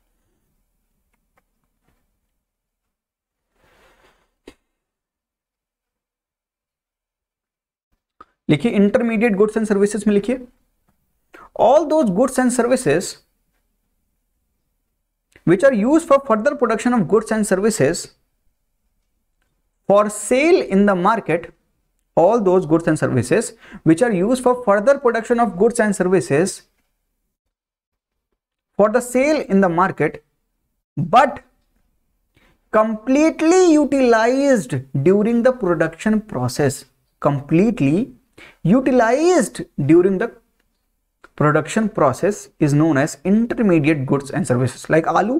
[SPEAKER 1] लिखिए इंटरमीडिएट गुड्स एंड सर्विसेज में लिखिए all those goods and services which are use for further production of goods and services for sale in the market all those goods and services which are use for further production of goods and services for the sale in the market but completely utilize during the production process completely utilized during the production process is known as intermediate goods and services like aloo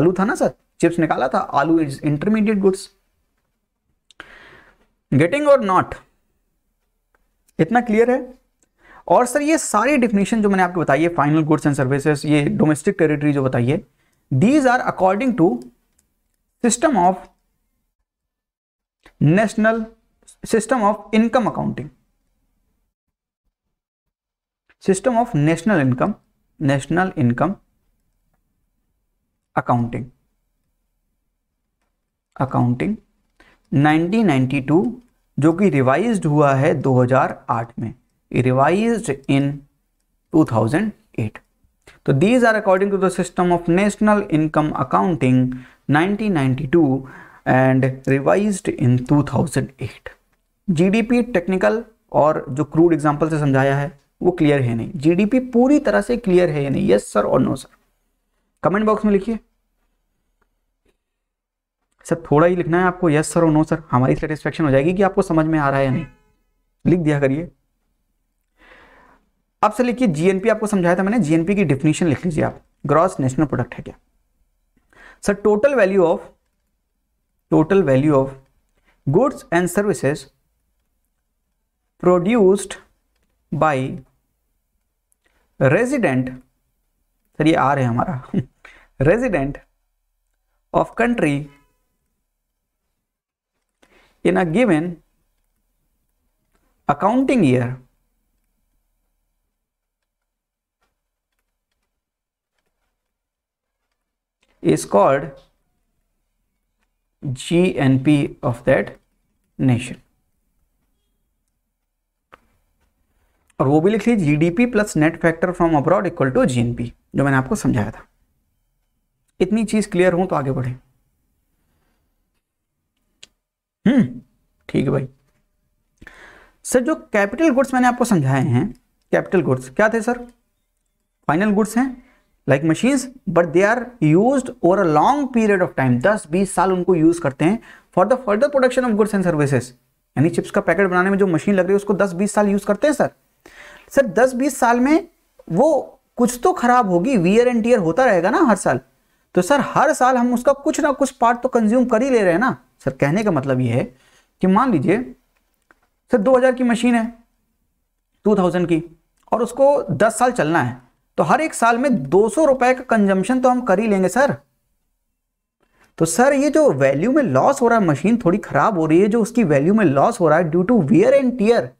[SPEAKER 1] aloo tha na sir chips nikala tha aloo is intermediate goods getting और not इतना clear है और sir ये सारी definition जो मैंने आपको बताई है फाइनल गुड्स एंड सर्विसेज ये डोमेस्टिक टेरिटरी जो बताई है these are according to system of national system of income accounting system of national income national income accounting accounting 1992 जो कि रिवाइज्ड हुआ है 2008 में रिवाइज्ड इन 2008 तो these are according to the system of national income accounting 1992 and revised in 2008 GDP technical और जो crude example से समझाया है वो क्लियर है नहीं जीडीपी पूरी तरह से क्लियर है नहीं यस सर और नो सर कमेंट बॉक्स में लिखिए सर थोड़ा ही लिखना है आपको यस सर और नो सर हमारी सेटिस्फेक्शन हो जाएगी कि आपको समझ में आ रहा है या नहीं लिख दिया करिए अब सर लिखिए जीएनपी आपको समझाया था मैंने जीएनपी की डिफिनेशन लिख लीजिए आप ग्रॉस नेशनल प्रोडक्ट है क्या sir total value of total value of goods and services produced by resident sir ये आ रहे हैं resident of country in a given accounting year is called GNP of that nation. और वो भी लिख लीजिए GDP plus net factor from abroad equal to GNP जो मैंने आपको समझाया था इतनी चीज क्लियर हो तो आगे बढ़े हम्म ठीक है भाई सर जो कैपिटल गुड्स मैंने आपको समझाए हैं कैपिटल गुड्स क्या थे सर फाइनल गुड्स हैं like machines but they are use over a long period of time दस बीस साल उनको यूज करते हैं for the further production of goods and services यानी चिप्स का पैकेट बनाने में जो मशीन लग रही है उसको दस बीस साल यूज करते हैं सर सर 10-20 साल में वो कुछ तो खराब होगी वियर एंड टीयर होता रहेगा ना हर साल तो सर हर साल हम उसका कुछ ना कुछ पार्ट तो कंज्यूम कर ही ले रहे हैं ना सर कहने का मतलब ये है कि मान लीजिए सर 2000 की मशीन है 2000 की और उसको 10 साल चलना है तो हर एक साल में दो सौ रुपए का कंजम्पशन तो हम कर ही लेंगे सर तो सर ये जो वैल्यू में लॉस हो रहा है मशीन थोड़ी खराब हो रही है जो उसकी वैल्यू में लॉस हो रहा है due to wear and tear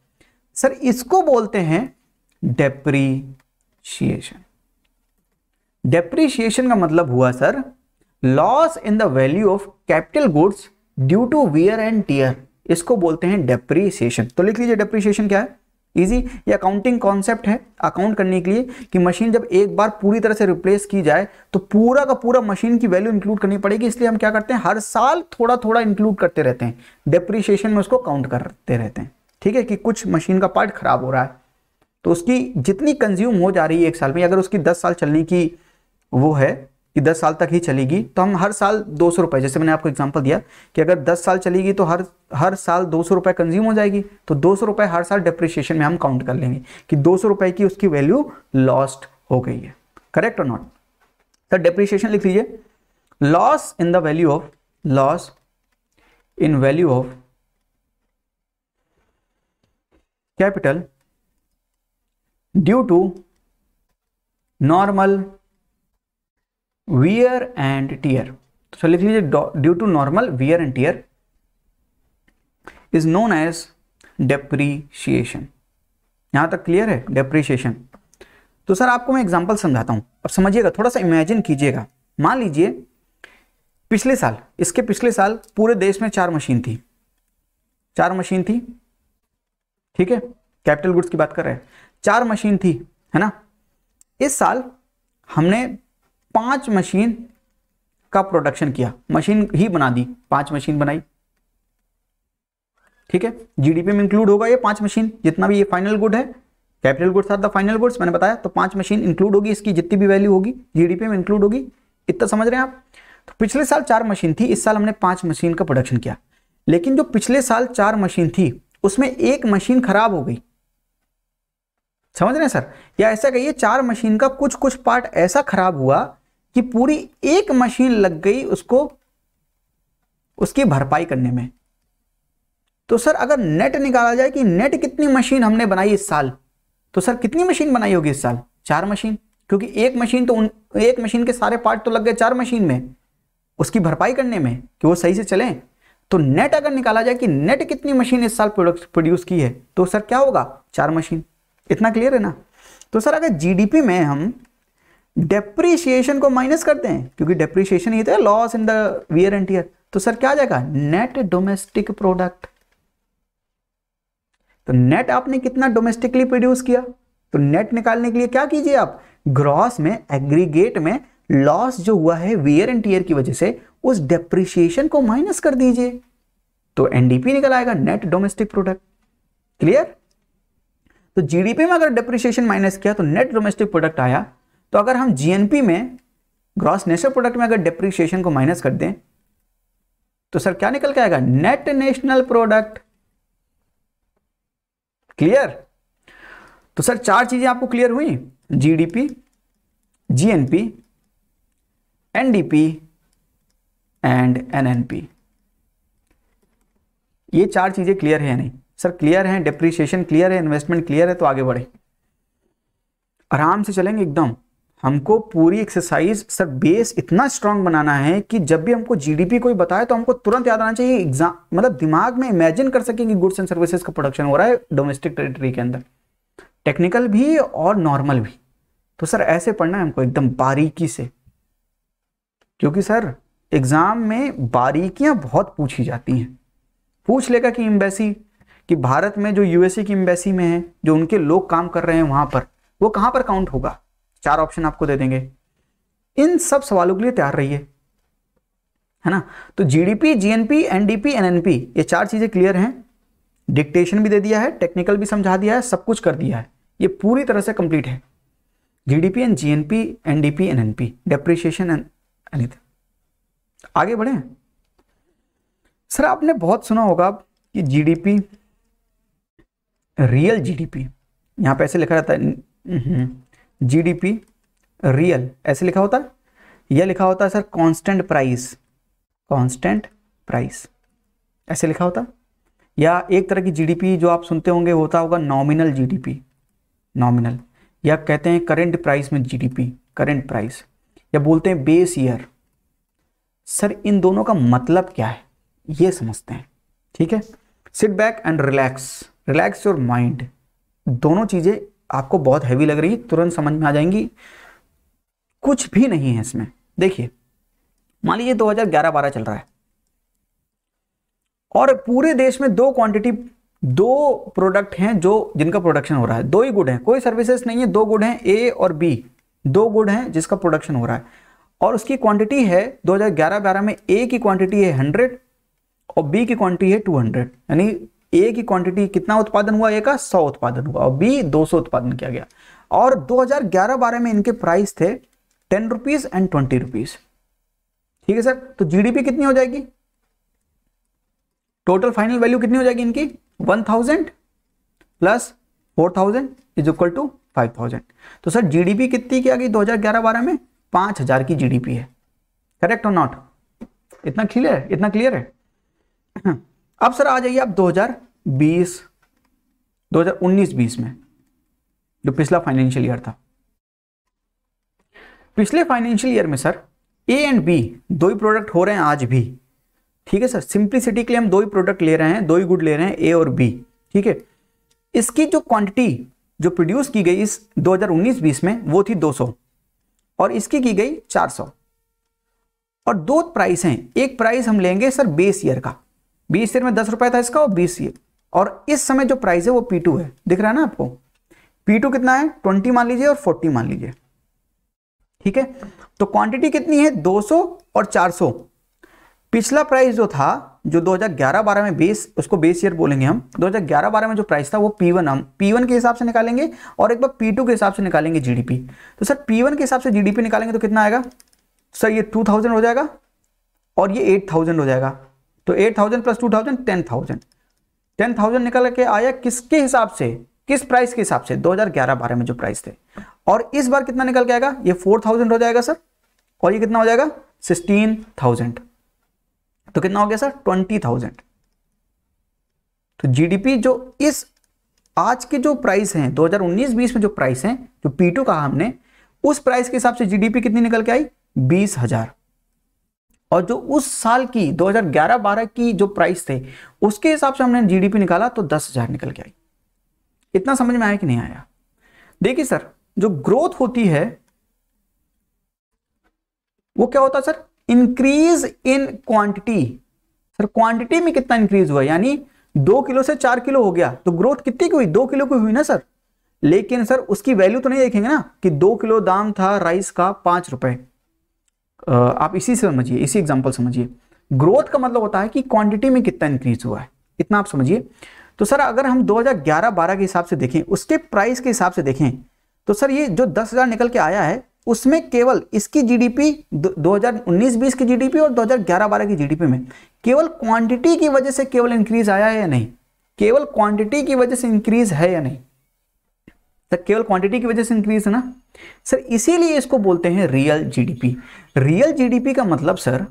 [SPEAKER 1] sir इसको बोलते हैं डेप्रीशिएशन डेप्रीशिएशन का मतलब हुआ sir loss in the value of capital goods due to wear and tear इसको बोलते हैं डेप्रीशिएशन तो लिख लीजिए डेप्रीशिएशन क्या है इजी ये अकाउंटिंग कॉन्सेप्ट है अकाउंट करने के लिए कि मशीन जब एक बार पूरी तरह से रिप्लेस की जाए तो पूरा का पूरा मशीन की वैल्यू इंक्लूड करनी पड़ेगी इसलिए हम क्या करते हैं हर साल थोड़ा थोड़ा इंक्लूड करते रहते हैं डेप्रीशिएशन में उसको काउंट करते रहते हैं ठीक है कि कुछ मशीन का पार्ट खराब हो रहा है तो उसकी जितनी कंज्यूम हो जा रही है एक साल में अगर उसकी दस साल चलने की वो है कि दस साल तक ही चलेगी तो हम हर साल दो सौ रुपये जैसे मैंने आपको एग्जांपल दिया कि अगर दस साल चलेगी तो हर हर साल दो सौ रुपये कंज्यूम हो जाएगी तो दो सौ रुपये हर साल डिप्रिशिएशन में हम काउंट कर लेंगे कि दो सौ रुपये की उसकी वैल्यू लॉस्ट हो गई है करेक्ट और नॉट तो डिप्रिशिएशन लिख लीजिए loss in the value of loss in value of capital due to normal wear and tear so लिख लीजिए due to normal wear and tear is known as depreciation यहां तक क्लियर है depreciation तो sir आपको मैं एग्जांपल समझाता हूं अब समझिएगा थोड़ा सा इमेजिन कीजिएगा मान लीजिए पिछले साल इसके पिछले साल पूरे देश में चार मशीन थी चार मशीन थी ठीक है कैपिटल गुड्स की बात कर रहे हैं चार मशीन थी है ना इस साल हमने पांच मशीन का प्रोडक्शन किया मशीन ही बना दी पांच मशीन बनाई ठीक है जीडीपी में इंक्लूड होगा ये पांच मशीन जितना भी ये फाइनल गुड है capital goods are the final goods मैंने बताया तो पांच मशीन इंक्लूड होगी इसकी जितनी भी वैल्यू होगी जीडीपी में इंक्लूड होगी इतना समझ रहे हैं आप तो पिछले साल चार मशीन थी इस साल हमने पांच मशीन का प्रोडक्शन किया लेकिन जो पिछले साल चार मशीन थी उसमें एक मशीन खराब हो गई समझ रहे सर या ऐसा कहिए चार मशीन का कुछ कुछ पार्ट ऐसा खराब हुआ कि पूरी एक मशीन लग गई उसको उसकी भरपाई करने में तो सर अगर नेट निकाला जाए कि नेट कितनी मशीन हमने बनाई इस साल तो सर कितनी मशीन बनाई होगी इस साल चार मशीन क्योंकि एक मशीन तो उन एक मशीन के सारे पार्ट तो लग गए चार मशीन में उसकी भरपाई करने में कि वो सही से चलें तो नेट अगर निकाला जाए कि नेट कितनी मशीन इस साल प्रोडक्ट प्रोड्यूस की है तो सर क्या होगा चार मशीन इतना क्लियर है ना तो सर अगर जीडीपी में हम डेप्रीशिएशन को माइनस करते हैं क्योंकि डेप्रीशिएशन ये तो loss in the wear and year तो सर क्या जाएगा नेट डोमेस्टिक प्रोडक्ट तो नेट आपने कितना डोमेस्टिकली प्रोड्यूस किया तो नेट निकालने के लिए क्या कीजिए आप ग्रॉस में एग्रीगेट में लॉस जो हुआ है वियर एंड टीयर की वजह से उस डेप्रिशिएशन को माइनस कर दीजिए तो एनडीपी निकल आएगा नेट डोमेस्टिक प्रोडक्ट क्लियर तो जीडीपी में अगर डेप्रिशिएशन माइनस किया तो नेट डोमेस्टिक प्रोडक्ट आया तो अगर हम जीएनपी में ग्रॉस नेशनल प्रोडक्ट में अगर डेप्रिशिएशन को माइनस कर दें तो सर क्या निकल के आएगा नेट नेशनल प्रोडक्ट क्लियर तो सर चार चीजें आपको क्लियर हुई GDP GNP NDP and NNP ये चार चीज़ें क्लियर है नहीं सर क्लियर है डिप्रिसिएशन क्लियर है इन्वेस्टमेंट क्लियर है तो आगे बढ़े आराम से चलेंगे एकदम हमको पूरी एक्सरसाइज सर बेस इतना स्ट्रांग बनाना है कि जब भी हमको जीडीपी कोई बताए तो हमको तुरंत याद आना चाहिए एग्जाम मतलब दिमाग में इमेजिन कर सके कि गुड्स एंड सर्विसेज का प्रोडक्शन हो रहा है डोमेस्टिक टेरिटरी के अंदर टेक्निकल भी और नॉर्मल भी तो सर ऐसे पढ़ना है हमको एकदम बारीकी से क्योंकि सर एग्ज़ाम में बारीकियां बहुत पूछी जाती हैं पूछ लेगा कि एम्बेसी कि भारत में जो यूएसए की एम्बेसी में है जो उनके लोग काम कर रहे हैं वहां पर वो कहां पर काउंट होगा चार ऑप्शन आपको दे देंगे इन सब सवालों के लिए तैयार रहिए है ना तो जीडीपी जीएनपी एनडीपी एनएनपी ये चार चीज़ें क्लियर हैं डिक्टेशन भी दे दिया है टेक्निकल भी समझा दिया है सब कुछ कर दिया है ये पूरी तरह से कंप्लीट है GDP and GNP NDP NNP depreciation and anything आगे बढ़े सर आपने बहुत सुना होगा कि जीडीपी रियल जीडीपी यहां पे ऐसे लिखा रहता है जीडीपी हम्म, रियल ऐसे लिखा होता है यह लिखा होता है sir constant price constant price ऐसे लिखा होता है या एक तरह की जीडीपी जो आप सुनते होंगे होता होगा नॉमिनल जीडीपी नॉमिनल या कहते हैं करेंट प्राइस में जीडीपी करेंट प्राइस या बोलते हैं बेस ईयर सर इन दोनों का मतलब क्या है ये समझते हैं ठीक है sit back and relax relax your mind दोनों चीज़ें आपको बहुत हैवी लग रही है तुरंत समझ में आ जाएंगी कुछ भी नहीं है इसमें देखिए मान लीजिए 2011-12 चल रहा है और पूरे देश में दो क्वांटिटी दो प्रोडक्ट हैं जो जिनका प्रोडक्शन हो रहा है दो ही गुड हैं कोई सर्विसेज नहीं है दो गुड हैं ए और बी दो गुड हैं जिसका प्रोडक्शन हो रहा है और उसकी क्वांटिटी है 2011-12 में ए की क्वांटिटी है 100 और बी की क्वांटिटी है 200 यानी ए की क्वांटिटी कितना उत्पादन हुआ ए का 100 उत्पादन हुआ और बी 200 उत्पादन किया गया और 2011-12 में इनके प्राइस थे ten rupees and twenty rupees ठीक है सर तो जीडीपी कितनी हो जाएगी टोटल फाइनल वैल्यू कितनी हो जाएगी इनकी 1000 प्लस 4000 इज इक्वल टू 5000 तो सर जीडीपी कितनी की आ गई 2011 हजार में पांच हजार की जीडीपी है करेक्ट और नॉट इतना क्लियर है इतना क्लियर है अब सर आ जाइए आप 2020 2019-20 में जो पिछला फाइनेंशियल ईयर था पिछले फाइनेंशियल ईयर में सर ए एंड बी दो ही प्रोडक्ट हो रहे हैं आज भी ठीक है सर सिंप्लिसिटी के लिए हम दो ही प्रोडक्ट ले रहे हैं दो ही गुड ले रहे हैं ए और बी ठीक है इसकी जो क्वांटिटी जो प्रोड्यूस की गई इस 2019-20 में वो थी 200 और इसकी की गई 400 और दो प्राइस हैं एक प्राइस हम लेंगे सर बेस ईयर का बीस ईयर में दस रुपए था इसका और बीस ईयर और इस समय जो प्राइस है वो पी है दिख रहा है ना आपको पी कितना है ट्वेंटी मान लीजिए और फोर्टी मान लीजिए ठीक है तो क्वांटिटी कितनी है 200 और पिछला प्राइस जो था जो 2011-12 में बेस उसको बेस ईयर बोलेंगे हम 2011-12 में जो प्राइस था वो P1 हम P1 के हिसाब से निकालेंगे और एक बार P2 के हिसाब से निकालेंगे GDP तो सर P1 के हिसाब से GDP निकालेंगे तो कितना आएगा सर ये 2000 हो जाएगा और ये 8000 हो जाएगा तो 8000 प्लस थाउजेंड टेन थाउजेंड निकल के आया किसके हिसाब से किस प्राइस के हिसाब से ग्यारह बारह में जो प्राइस थे और इस बार कितना निकल के आएगा ये थाउजेंड हो जाएगा सर और ये कितना हो जाएगा थाउजेंड तो कितना हो गया सर ट्वेंटी थाउजेंड तो जीडीपी जो इस आज के जो प्राइस हैं 2019-20 में जो प्राइस हैं जो पी टू कहा हमने उस प्राइस के हिसाब से जीडीपी कितनी निकल के आई बीस हजार और जो उस साल की 2011-12 की जो प्राइस थे उसके हिसाब से हमने जीडीपी निकाला तो दस हजार निकल के आई इतना समझ में आया कि नहीं आया देखिए सर जो ग्रोथ होती है वो क्या होता है sir increase in quantity sir quantity में कितना इंक्रीज हुआ यानी दो किलो से चार किलो हो गया तो ग्रोथ कितनी की हुई दो किलो की हुई ना सर लेकिन सर उसकी वैल्यू तो नहीं देखेंगे ना कि दो किलो दाम था राइस का पांच रुपए आप इसी से समझिए इसी एग्जाम्पल समझिए ग्रोथ का मतलब होता है कि क्वांटिटी में कितना इंक्रीज हुआ है इतना आप समझिए तो सर अगर हम 2011-12 के हिसाब से देखें उसके प्राइस के हिसाब से देखें तो सर ये जो दस हज़ार निकल के आया है उसमें केवल इसकी जीडीपी 2019-20 की जीडीपी और 2011-12 की जीडीपी में केवल क्वांटिटी की वजह से केवल इंक्रीज आया है या नहीं केवल क्वांटिटी की वजह से इंक्रीज है या नहीं सर केवल क्वांटिटी की वजह से इंक्रीज है ना सर इसीलिए इसको बोलते हैं रियल जीडीपी रियल जीडीपी का मतलब सर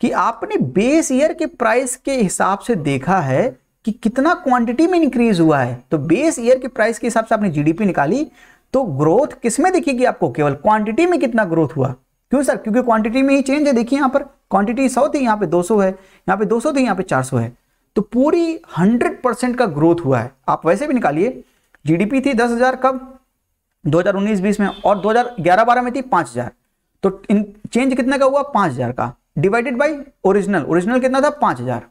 [SPEAKER 1] कि आपने बेस ईयर के प्राइस के हिसाब से देखा है कि कितना क्वांटिटी में इंक्रीज हुआ है तो बेस ईयर के प्राइस के हिसाब से आपने जीडीपी निकाली तो ग्रोथ किसमें दिखेगी आपको केवल क्वांटिटी में कितना ग्रोथ हुआ क्यों सर क्योंकि क्वांटिटी में ही चेंज है देखिए यहां पर क्वांटिटी सौ थी यहां पे 200 है यहां पे 200 थी यहां पे 400 है तो पूरी 100 परसेंट का ग्रोथ हुआ है आप वैसे भी निकालिए जीडीपी थी 10,000 कब 2019-20 में और 2011-12 में थी 5,000 तो इन चेंज कितने का हुआ 5,000 का डिवाइडेड बाई ओरिजिनल ओरिजिनल कितना था पांच हजार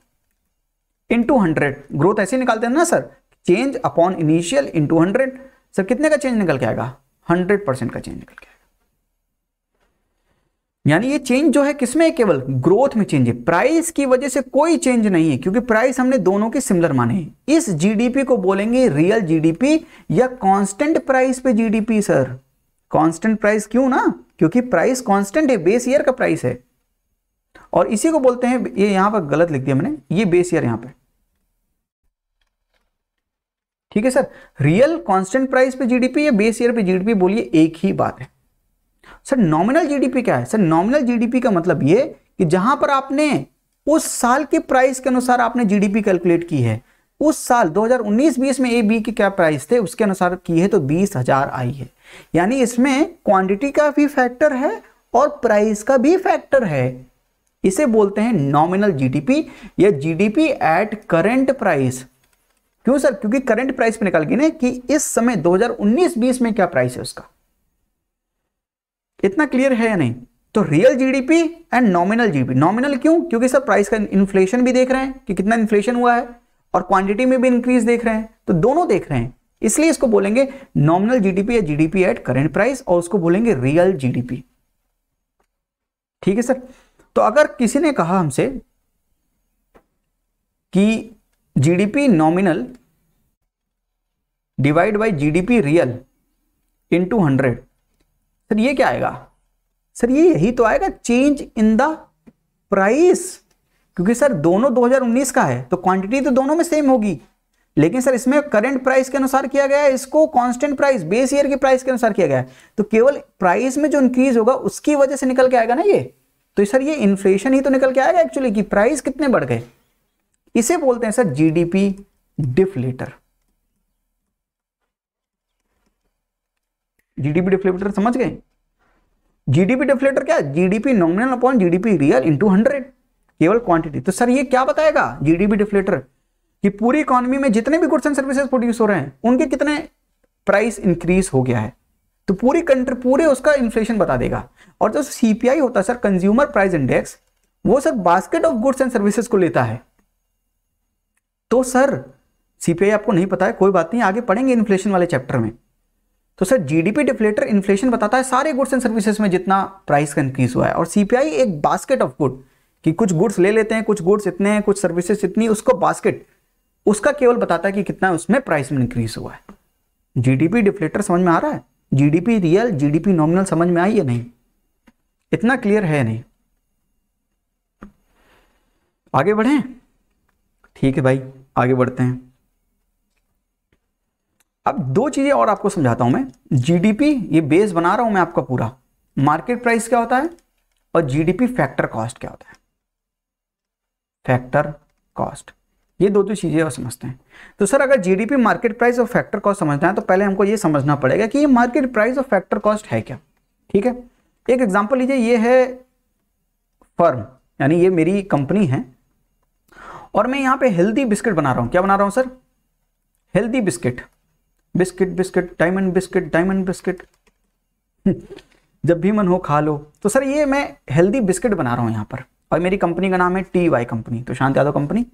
[SPEAKER 1] इंटू हंड्रेड ग्रोथ ऐसे निकालते हैं ना sir change upon initial into hundred sir कितने का चेंज निकल के आएगा हंड्रेड परसेंट का चेंज निकल के आएगा यानी ये चेंज जो है किसमें केवल ग्रोथ में चेंज है प्राइस की वजह से कोई चेंज नहीं है क्योंकि प्राइस हमने दोनों के सिमिलर माने हैं इस जीडीपी को बोलेंगे रियल जीडीपी या कांस्टेंट प्राइस पे जीडीपी सर कांस्टेंट प्राइस क्यों ना क्योंकि प्राइस कांस्टेंट है बेस ईयर का प्राइस है और इसी को बोलते हैं ये यहां पर गलत लिख दिया मैंने ये बेस ईयर यहां पर ठीक है सर रियल कांस्टेंट प्राइस पे जीडीपी या बेस ईयर पे जीडीपी बोलिए एक ही बात है सर नॉमिनल जीडीपी क्या है सर नॉमिनल जीडीपी का मतलब ये कि जहां पर आपने उस साल के प्राइस के अनुसार आपने जीडीपी कैलकुलेट की है उस साल 2019-20 में ए बी के क्या प्राइस थे उसके अनुसार की है तो बीस हजार आई है यानी इसमें क्वांटिटी का भी फैक्टर है और प्राइस का भी फैक्टर है इसे बोलते हैं नॉमिनल जीडीपी या जीडीपी एट करेंट प्राइस क्यों सर क्योंकि करंट प्राइस पे निकाल गई ना कि इस समय 2019-20 में क्या प्राइस है उसका इतना क्लियर है या नहीं तो real GDP and nominal GDP nominal क्यों क्योंकि सर प्राइस का इन्फ्लेशन भी देख रहे हैं कि कितना इन्फ्लेशन हुआ है और क्वांटिटी में भी इंक्रीज देख रहे हैं तो दोनों देख रहे हैं इसलिए इसको बोलेंगे नॉमिनल जीडीपी या जीडीपी एट करेंट प्राइस और उसको बोलेंगे रियल जीडीपी ठीक है सर तो अगर किसी ने कहा हमसे कि GDP nominal divide by GDP real into hundred sir ये क्या आएगा सर ये यही तो आएगा चेंज इन द प्राइस क्योंकि सर दोनों 2019 का है तो क्वांटिटी तो दोनों में सेम होगी लेकिन सर इसमें करंट प्राइस के अनुसार किया गया है इसको कांस्टेंट प्राइस बेस ईयर की प्राइस के अनुसार किया गया है तो केवल प्राइस में जो इंक्रीज होगा उसकी वजह से निकल के आएगा ना ये तो सर ये इन्फ्लेशन ही तो निकल के आएगा एक्चुअली कि प्राइस कितने बढ़ गए इसे बोलते हैं sir GDP deflator GDP deflator समझ गए जीडीपी डिफ्लेटर क्या GDP nominal upon GDP real into hundred केवल क्वांटिटी तो सर ये क्या बताएगा जीडीपी डिफ्लेटर कि पूरी इकोनॉमी में जितने भी गुड्स एंड सर्विसेज प्रोड्यूस हो रहे हैं उनके कितने प्राइस इंक्रीज हो गया है तो पूरी कंट्री पूरे उसका इन्फ्लेशन बता देगा और जो सीपीआई होता है सर कंज्यूमर प्राइस इंडेक्स वो sir basket of goods and services को लेता है तो सर सीपीआई आपको नहीं पता है कोई बात नहीं आगे पढ़ेंगे इन्फ्लेशन वाले चैप्टर में तो सर जीडीपी डिफ्लेटर इन्फ्लेशन बताता है सारे गुड्स एंड सर्विसेज में जितना प्राइस का इंक्रीज हुआ है और सीपीआई एक बास्केट ऑफ गुड कि कुछ गुड्स ले लेते हैं कुछ गुड्स इतने हैं कुछ सर्विसेज इतनी उसको बास्केट उसका केवल बताता है कि कितना उसमें प्राइस में इंक्रीज हुआ है जीडीपी डिफ्लेटर समझ में आ रहा है जीडीपी रियल जीडीपी नॉमिनल समझ में आई या नहीं इतना क्लियर है नहीं आगे बढ़ें ठीक है भाई आगे बढ़ते हैं अब दो चीज़ें और आपको समझाता हूं मैं जीडीपी ये बेस बना रहा हूं मैं आपका पूरा मार्केट प्राइस क्या होता है और जीडीपी फैक्टर कॉस्ट क्या होता है फैक्टर कॉस्ट ये दो दो तो चीज़ें और समझते हैं तो सर अगर जीडीपी मार्केट प्राइस और फैक्टर कॉस्ट समझना है तो पहले हमको ये समझना पड़ेगा कि ये मार्केट प्राइस और फैक्टर कॉस्ट है क्या ठीक है एक एग्जाम्पल लीजिए ये है फर्म यानी ये मेरी कंपनी है और मैं यहां पे हेल्दी बिस्किट बना रहा हूँ क्या बना रहा हूं sir healthy biscuit biscuit biscuit diamond biscuit diamond biscuit जब भी मन हो खा लो तो सर ये मैं हेल्दी बिस्किट बना रहा हूं यहां पर और मेरी कंपनी का नाम है टी वाई कंपनी तो शांत यादव कंपनी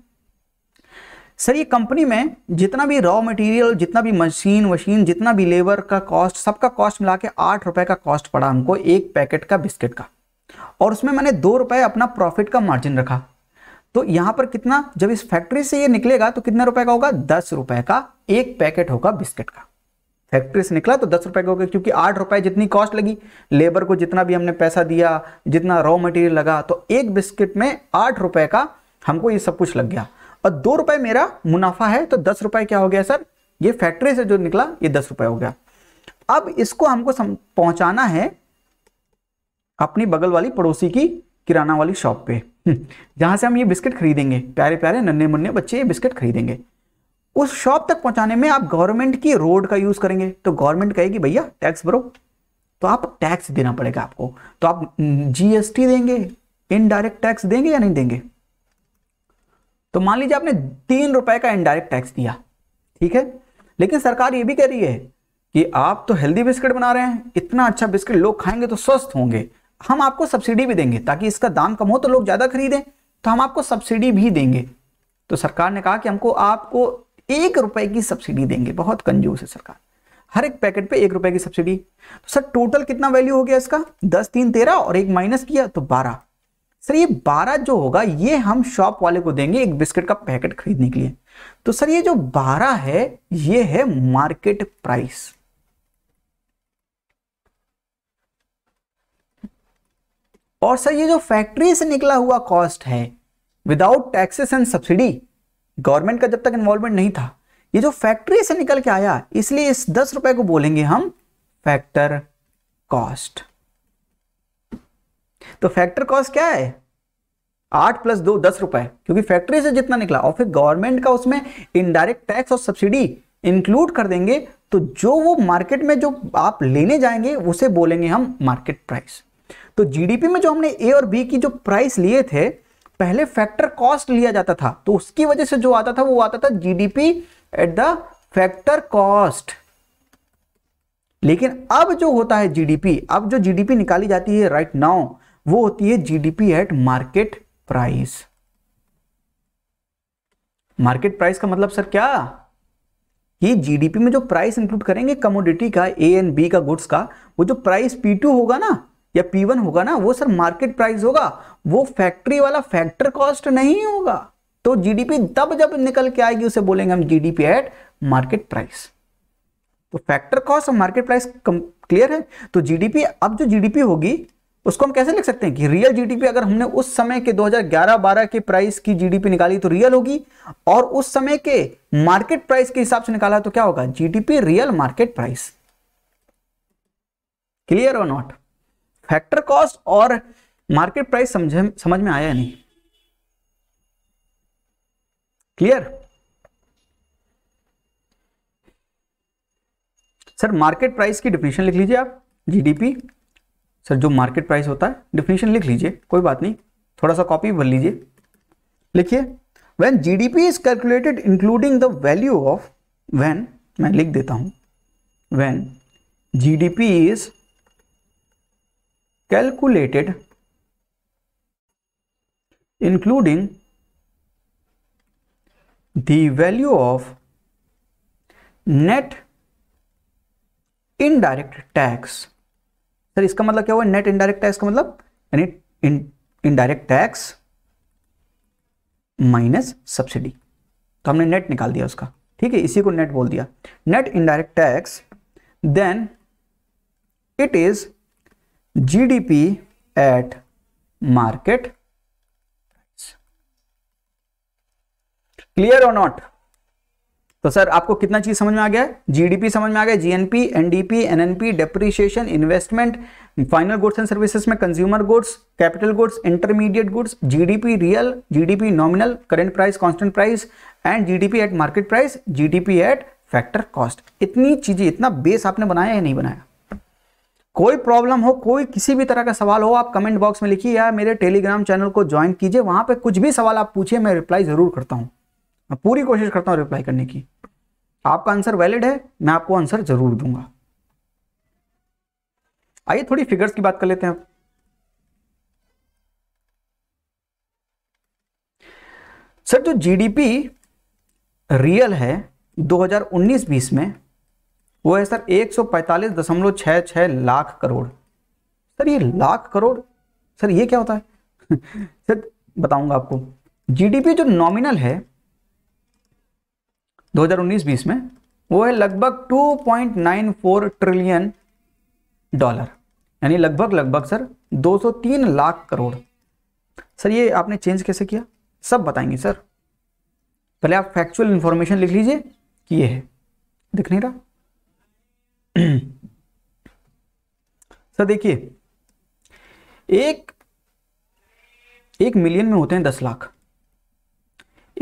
[SPEAKER 1] सर ये कंपनी में जितना भी रॉ मटेरियल जितना भी मशीन वशीन जितना भी लेबर का कॉस्ट सबका कॉस्ट मिला के आठ रुपए का कॉस्ट पड़ा हमको एक पैकेट का बिस्किट का और उसमें मैंने दो रुपए अपना प्रॉफिट का मार्जिन रखा तो यहां पर कितना जब इस फैक्ट्री से ये निकलेगा तो कितने रुपए का होगा दस रुपए का एक पैकेट होगा बिस्किट का फैक्ट्री से निकला तो दस रुपए का होगा क्योंकि आठ रुपए जितनी कॉस्ट लगी लेबर को जितना भी हमने पैसा दिया जितना रॉ मटेरियल लगा तो एक बिस्किट में आठ रुपए का हमको ये सब कुछ लग गया और दो रुपए मेरा मुनाफा है तो दस रुपए क्या हो गया सर ये फैक्ट्री से जो निकला ये दस रुपए हो गया अब इसको हमको पहुंचाना है अपनी बगल वाली पड़ोसी की किराना वाली शॉप पे हम्म, जहाँ से हम ये बिस्किट खरीदेंगे प्यारे प्यारे नन्हे मुन्ने बच्चे ये बिस्किट खरीदेंगे उस शॉप तक पहुँचाने में आप गवर्नमेंट की रोड का यूज़ करेंगे तो गवर्नमेंट कहेगी भैया टैक्स भरो तो आप टैक्स देना पड़ेगा आपको तो आप जीएसटी देंगे इनडायरेक्ट टैक्स देंगे या नहीं देंगे तो मान लीजिए आपने तीन रुपए का इनडायरेक्ट टैक्स दिया ठीक है लेकिन सरकार ये भी कह रही है कि आप तो हेल्दी बिस्किट बना रहे हैं इतना अच्छा बिस्किट लोग खाएंगे तो स्वस्थ होंगे हम आपको सब्सिडी भी देंगे ताकि इसका दाम कम हो तो लोग ज़्यादा खरीदें तो हम आपको सब्सिडी भी देंगे तो सरकार ने कहा कि हमको आपको एक रुपए की सब्सिडी देंगे बहुत कंजूस है सरकार हर एक पैकेट पे एक रुपए की सब्सिडी तो सर टोटल कितना वैल्यू हो गया इसका दस तीन तेरह और एक माइनस किया तो बारह सर ये बारह जो होगा ये हम शॉप वाले को देंगे एक बिस्किट का पैकेट खरीदने के लिए तो सर ये जो बारह है ये है मार्केट प्राइस और सर ये जो फैक्ट्री से निकला हुआ कॉस्ट है without taxes and subsidy government का जब तक इन्वॉल्वमेंट नहीं था ये जो फैक्ट्री से निकल के आया इसलिए इस दस रुपए को बोलेंगे हम फैक्टर कॉस्ट तो फैक्टर कॉस्ट क्या है आठ प्लस दो दस रुपए क्योंकि फैक्ट्री से जितना निकला और फिर गवर्नमेंट का उसमें इनडायरेक्ट टैक्स और सब्सिडी इंक्लूड कर देंगे तो जो वो मार्केट में जो आप लेने जाएंगे उसे बोलेंगे हम मार्केट प्राइस तो जीडीपी में जो हमने ए और बी की जो प्राइस लिए थे पहले फैक्टर कॉस्ट लिया जाता था तो उसकी वजह से जो आता था वो आता था GDP at the factor cost लेकिन अब जो होता है जीडीपी अब जो जीडीपी निकाली जाती है राइट right नाउ वो होती है GDP at market price market price का मतलब सर क्या ये जीडीपी में जो प्राइस इंक्लूड करेंगे कमोडिटी का ए एंड बी का गुड्स का वो जो प्राइस पी टू होगा ना या पी वन होगा ना वो सर मार्केट प्राइस होगा वो फैक्ट्री वाला फैक्टर कॉस्ट नहीं होगा तो जीडीपी तब जब निकल के आएगी उसे बोलेंगे हम जीडीपी एट मार्केट प्राइस तो फैक्टर कॉस्ट और मार्केट प्राइस क्लियर है तो जीडीपी अब जो जीडीपी होगी उसको हम कैसे लिख सकते हैं कि रियल जीडीपी अगर हमने उस समय के 2011-12 के प्राइस की जीडीपी निकाली तो रियल होगी और उस समय के मार्केट प्राइस के हिसाब से निकाला तो क्या होगा GDP real market price clear और नॉट फैक्टर कॉस्ट और मार्केट प्राइस समझ समझ में आया नहीं क्लियर सर मार्केट प्राइस की डिफिनेशन लिख लीजिए आप जीडीपी सर जो मार्केट प्राइस होता है डिफिनेशन लिख लीजिए कोई बात नहीं थोड़ा सा कॉपी भर लीजिए लिखिए when GDP is calculated including the value of when मैं लिख देता हूं when GDP is calculated including the value of net indirect tax sir इसका मतलब क्या हुआ नेट इनडायरेक्ट टैक्स का मतलब यानी इनडायरेक्ट टैक्स माइनस सब्सिडी तो हमने नेट निकाल दिया उसका ठीक है इसी को नेट बोल दिया net indirect tax then it is GDP at market clear और नॉट तो सर आपको कितना चीज समझ में आ गया जीडीपी समझ में आ गया GNP NDP NNP depreciation investment final goods and services में consumer goods capital goods intermediate goods GDP real GDP nominal current price constant price and GDP at market price GDP at factor cost इतनी चीजें इतना base आपने बनाया या नहीं बनाया कोई प्रॉब्लम हो कोई किसी भी तरह का सवाल हो आप कमेंट बॉक्स में लिखिए या मेरे टेलीग्राम चैनल को ज्वाइन कीजिए वहां पे कुछ भी सवाल आप पूछिए मैं रिप्लाई जरूर करता हूँ मैं पूरी कोशिश करता हूँ रिप्लाई करने की आपका आंसर वैलिड है मैं आपको आंसर जरूर दूंगा आइए थोड़ी फिगर्स की बात कर लेते हैं आप सर जो जीडीपी रियल है 2019-20 में वो है सर एक सौ पैंतालीस दशमलव छः छः लाख करोड़ सर ये लाख करोड़ सर ये क्या होता है सर बताऊंगा आपको जीडीपी जो नॉमिनल है 2019-20 में वो है लगभग 2.94 ट्रिलियन डॉलर यानी लगभग लगभग सर 203 लाख करोड़ सर ये आपने चेंज कैसे किया सब बताएंगे सर पहले आप फैक्चुअल इंफॉर्मेशन लिख लीजिए कि ये है दिख नहीं रहा सर देखिए एक एक मिलियन में होते हैं दस लाख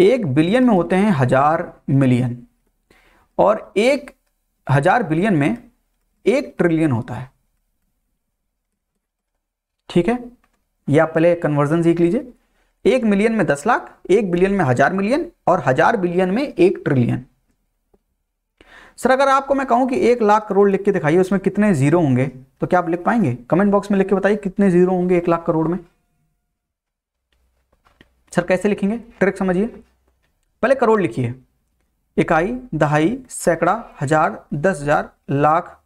[SPEAKER 1] एक बिलियन में होते हैं हजार मिलियन और एक हजार बिलियन में एक ट्रिलियन होता है ठीक है ये आप पहले कन्वर्जन सीख लीजिए एक मिलियन में दस लाख एक बिलियन में हजार मिलियन और हजार बिलियन में एक ट्रिलियन सर अगर आपको मैं कहूँ कि एक लाख करोड़ लिख के दिखाइए उसमें कितने जीरो होंगे तो क्या आप लिख पाएंगे कमेंट बॉक्स में लिख के बताइए कितने जीरो होंगे एक लाख करोड़ में सर कैसे लिखेंगे ट्रिक समझिए पहले करोड़ लिखिए इकाई दहाई सैकड़ा हजार दस हजार लाख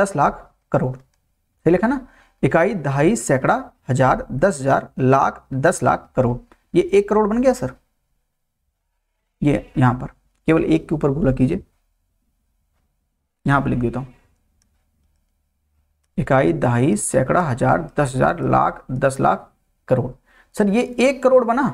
[SPEAKER 1] दस लाख करोड़ सही लिखा ना इकाई दहाई सैकड़ा हजार दस हजार लाख दस लाख करोड़ ये एक करोड़ बन गया सर ये यहां पर केवल एक के ऊपर गोला कीजिए यहाँ पर लिख देता हूँ इकाई दहाई सैकड़ा हजार दस हजार लाख दस लाख करोड़ सर ये एक करोड़ बना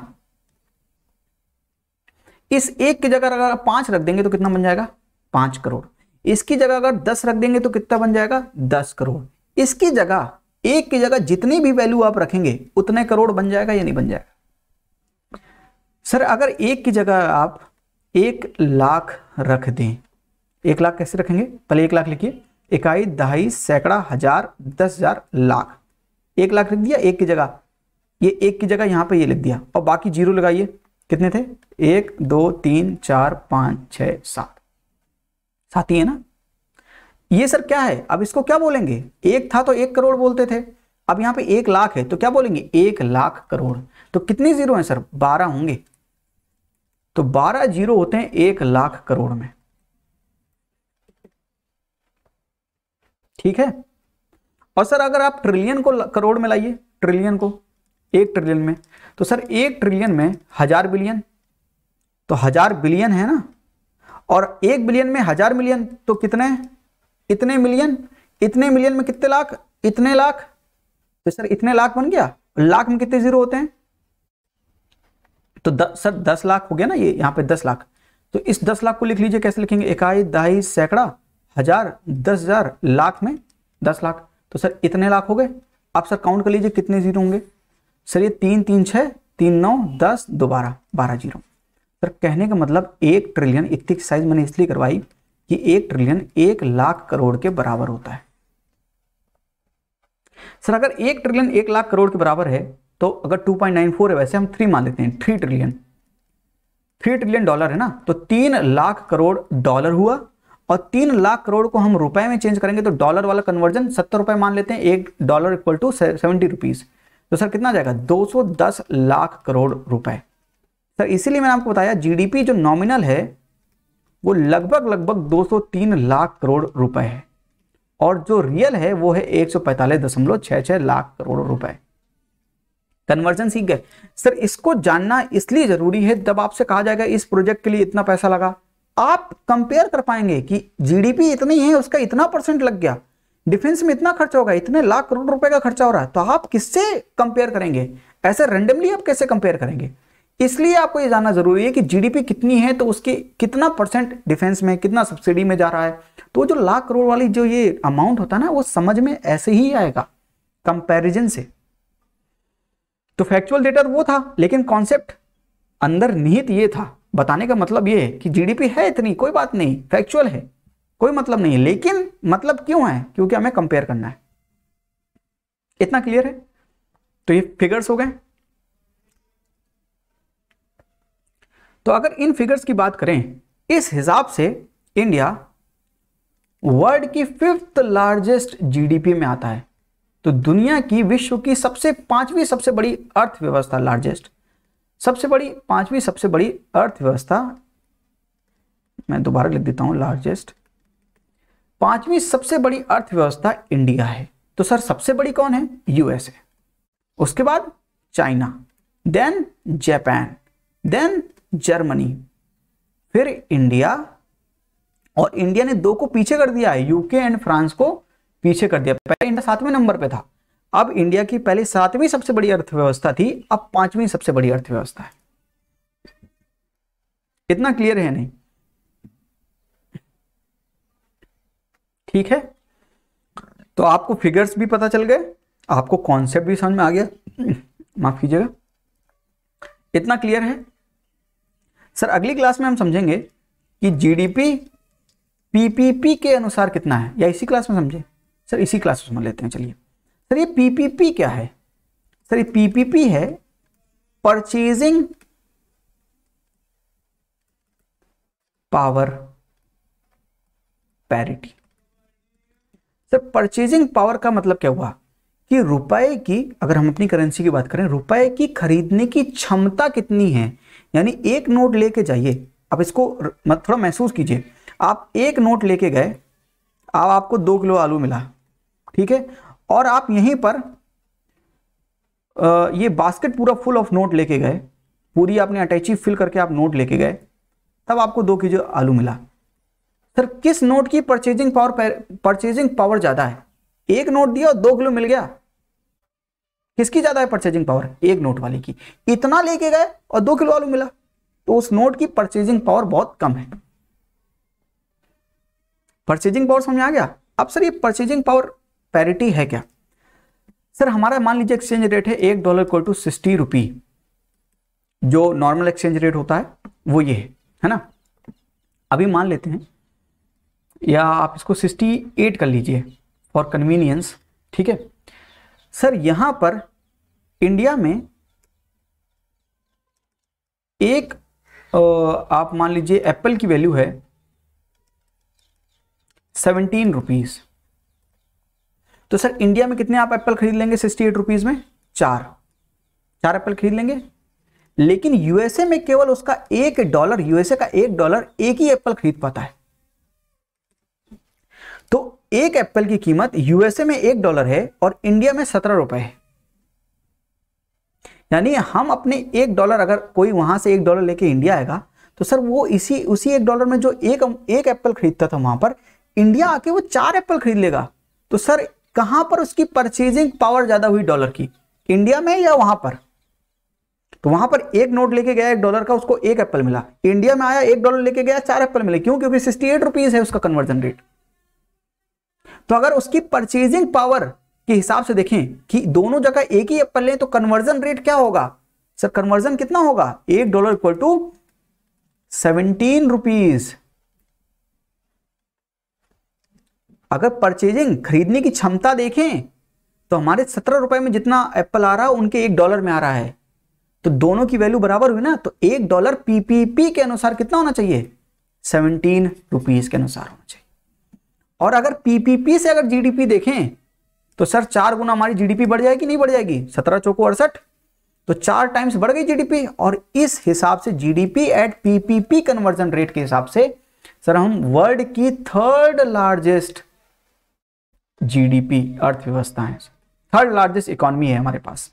[SPEAKER 1] इस एक की जगह अगर पांच रख देंगे तो कितना बन जाएगा पांच करोड़ इसकी जगह अगर दस रख देंगे तो कितना बन जाएगा दस करोड़ इसकी जगह एक की जगह जितनी भी वैल्यू आप रखेंगे उतने करोड़ बन जाएगा या नहीं बन जाएगा सर अगर एक की जगह आप एक लाख रख दें एक लाख कैसे रखेंगे पहले एक लाख लिखिए इकाई दहाई सैकड़ा हजार दस हजार लाख एक लाख लिख दिया एक की जगह ये एक की जगह यहाँ पे ये लिख दिया और बाकी जीरो लगाइए कितने थे एक दो तीन चार पाँच छ सात सात ही है ना ये सर क्या है अब इसको क्या बोलेंगे एक था तो एक करोड़ बोलते थे अब यहाँ पे एक लाख है तो क्या बोलेंगे एक लाख करोड़ तो कितने जीरो हैं सर बारह होंगे तो बारह जीरो होते हैं एक लाख करोड़ में ठीक है और सर अगर आप ट्रिलियन को करोड़ में लाइए ट्रिलियन को एक ट्रिलियन में तो सर एक ट्रिलियन में हजार बिलियन तो हजार बिलियन है ना और एक बिलियन में हजार मिलियन तो कितने इतने मिलियन इतने मिलियन में कितने लाख इतने लाख तो सर इतने लाख बन गया लाख में कितने जीरो होते हैं तो द, सर दस लाख हो गया ना ये यहां पे दस लाख तो इस दस लाख को लिख लीजिए कैसे लिखेंगे इकाई दहाई सैकड़ा हजार दस हजार लाख में दस लाख तो सर इतने लाख हो गए आप सर काउंट कर लीजिए कितने जीरो होंगे सर ये तीन तीन छः तीन नौ दस दो बारह बारह जीरो सर कहने का मतलब एक ट्रिलियन इतनी साइज मैंने इसलिए करवाई कि एक ट्रिलियन एक लाख करोड़ के बराबर होता है सर अगर एक ट्रिलियन एक लाख करोड़ के बराबर है तो अगर 2.94 है वैसे हम थ्री मान लेते हैं three trillion three trillion dollar है ना तो तीन लाख करोड़ डॉलर हुआ और तीन लाख करोड़ को हम रुपए में चेंज करेंगे तो डॉलर वाला कन्वर्जन सत्तर रुपए मान लेते हैं एक dollar equal to seventy rupees तो सर कितना जाएगा दस लाख करोड़ रुपए सर इसीलिए मैंने आपको बताया जीडीपी जो नॉमिनल है वो लगभग लगभग 203 लाख करोड़ रुपए है और जो रियल है वो है एक लाख करोड़ रुपए कन्वर्जन सीख गए सर इसको जानना इसलिए जरूरी है जब आपसे कहा जाएगा इस प्रोजेक्ट के लिए इतना पैसा लगा आप कंपेयर कर पाएंगे कि जीडीपी इतनी है उसका इतना परसेंट लग गया डिफेंस में इतना खर्चा होगा इतने लाख करोड़ रुपए का खर्चा हो रहा है तो आप किससे कंपेयर करेंगे ऐसे रेंडमली आप कैसे कंपेयर करेंगे इसलिए आपको ये जानना जरूरी है कि जीडीपी कितनी है तो उसकी कितना परसेंट डिफेंस में कितना सब्सिडी में जा रहा है तो जो लाख करोड़ वाली जो ये अमाउंट होता है ना वो समझ में ऐसे ही आएगा कंपेरिजन से तो फैक्चुअल डेटा तो वो था लेकिन कॉन्सेप्ट अंदर निहित ये था बताने का मतलब ये है कि जीडीपी है इतनी कोई बात नहीं फैक्चुअल है कोई मतलब नहीं है लेकिन मतलब क्यों है क्योंकि हमें कंपेयर करना है इतना क्लियर है तो ये फिगर्स हो गए तो अगर इन फिगर्स की बात करें इस हिसाब से इंडिया वर्ल्ड की फिफ्थ लार्जेस्ट जीडीपी में आता है तो दुनिया की विश्व की सबसे पांचवी सबसे बड़ी अर्थव्यवस्था लार्जेस्ट सबसे बड़ी पांचवी सबसे बड़ी अर्थव्यवस्था मैं दोबारा लिख देता हूं लार्जेस्ट पांचवी सबसे बड़ी अर्थव्यवस्था इंडिया है तो सर सबसे बड़ी कौन है यूएसए उसके बाद China then Japan then Germany फिर इंडिया और इंडिया ने दो को पीछे कर दिया है यूके एंड फ्रांस को पीछे कर दिया पहले इंडिया सातवें नंबर पे था अब इंडिया की पहले सातवीं सबसे बड़ी अर्थव्यवस्था थी अब पांचवी सबसे बड़ी अर्थव्यवस्था है इतना क्लियर है नहीं ठीक है तो आपको फिगर्स भी पता चल गए आपको कॉन्सेप्ट भी समझ में आ गया माफ कीजिएगा इतना क्लियर है सर अगली क्लास में हम समझेंगे कि जीडीपी पीपीपी के अनुसार कितना है या इसी क्लास में समझे सर इसी क्लास में समझ लेते हैं चलिए सर ये पीपीपी क्या है सर ये पीपीपी है purchasing power parity sir purchasing power का मतलब क्या हुआ कि रुपए की अगर हम अपनी करेंसी की बात करें रुपए की खरीदने की क्षमता कितनी है यानी एक नोट लेके जाइए आप इसको थोड़ा महसूस कीजिए आप एक नोट लेके गए अब आपको दो किलो आलू मिला ठीक है और आप यहीं पर ये बास्केट पूरा फुल ऑफ नोट लेके गए पूरी आपने अटैची फिल करके आप नोट लेके गए तब आपको दो के आलू मिला सर किस नोट की परचेजिंग पावर परचेजिंग पावर ज़्यादा है एक नोट दिया और दो किलो मिल गया किसकी ज़्यादा है परचेजिंग पावर एक नोट वाले की इतना लेके गए और दो किलो आलू मिला तो उस नोट की परचेजिंग पावर बहुत कम है परचेजिंग पावर समझ आ गया अब सर ये परचेजिंग पावर पैरिटी है क्या सर हमारा मान लीजिए एक्सचेंज रेट है एक डॉलर को टू सिक्सटी रुपी जो नॉर्मल एक्सचेंज रेट होता है वो ये है है ना अभी मान लेते हैं या आप इसको सिक्सटी एट कर लीजिए फॉर कन्वीनियंस ठीक है सर यहां पर इंडिया में एक आप मान लीजिए एप्पल की वैल्यू है सेवनटीन रुपीज़ तो सर इंडिया में कितने आप एप्पल खरीद लेंगे सिक्सटी एट रुपीज में चार चार एप्पल खरीद लेंगे लेकिन यूएसए में केवल उसका एक डॉलर यूएसए का एक डॉलर एक ही एप्पल खरीद पाता है तो एक एप्पल की कीमत यूएसए में एक डॉलर है और इंडिया में सत्रह रुपए है यानी हम अपने एक डॉलर अगर कोई वहां से एक डॉलर लेके इंडिया आएगा तो सर वो इसी उसी एक डॉलर में जो एक एक एप्पल खरीदता था वहां पर इंडिया आके वो चार एप्पल खरीद लेगा तो सर कहां पर उसकी परचेजिंग पावर ज्यादा हुई डॉलर की इंडिया में या वहां पर तो वहां पर एक नोट लेके गया एक डॉलर का उसको एक एप्पल मिला इंडिया में आया एक डॉलर लेके गया चार एप्पल मिले क्यों क्योंकि सिक्सटी एट रुपीज है उसका कन्वर्जन रेट तो अगर उसकी परचेजिंग पावर के हिसाब से देखें कि दोनों जगह एक ही एप्पल लें तो कन्वर्जन रेट क्या होगा सर कन्वर्जन कितना होगा एक dollar equal to seventeen rupees अगर परचेजिंग खरीदने की क्षमता देखें तो हमारे सत्रह रुपए में जितना एप्पल आ रहा है उनके एक डॉलर में आ रहा है तो दोनों की वैल्यू बराबर हुई ना तो एक डॉलर पीपीपी के अनुसार कितना होना चाहिए सेवनटीन रुपीज के अनुसार होना चाहिए और अगर पीपीपी से अगर जीडीपी देखें तो सर चार गुना हमारी जीडीपी बढ़ जाएगी नहीं बढ़ जाएगी सत्रह चौको अड़सठ तो चार टाइम्स बढ़ गई जीडीपी और इस हिसाब से GDP at PPP conversion rate के हिसाब से सर हम वर्ल्ड की थर्ड लार्जेस्ट जीडीपी अर्थव्यवस्था है थर्ड लार्जेस्ट इकोनॉमी है हमारे पास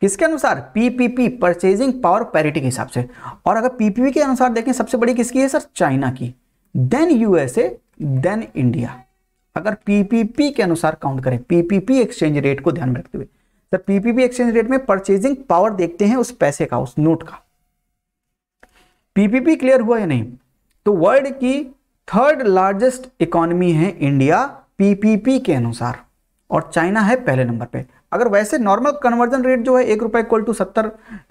[SPEAKER 1] किसके अनुसार पीपीपी परचेजिंग पावर पैरिटी के हिसाब से और अगर पीपीपी के अनुसार देखें सबसे बड़ी किसकी है सर चाइना की देन यूएसए देन इंडिया अगर पीपीपी के अनुसार काउंट करें पीपीपी एक्सचेंज रेट को ध्यान में रखते हुए सर पीपीपी एक्सचेंज रेट में परचेजिंग पावर देखते हैं उस पैसे का उस नोट का पीपीपी क्लियर हुआ या नहीं तो वर्ल्ड की थर्ड लार्जेस्ट इकोनॉमी है इंडिया पीपीपी के अनुसार और चाइना है पहले नंबर पे अगर वैसे नॉर्मल कन्वर्जन रेट जो है एक रुपए इक्वल टू सत्तर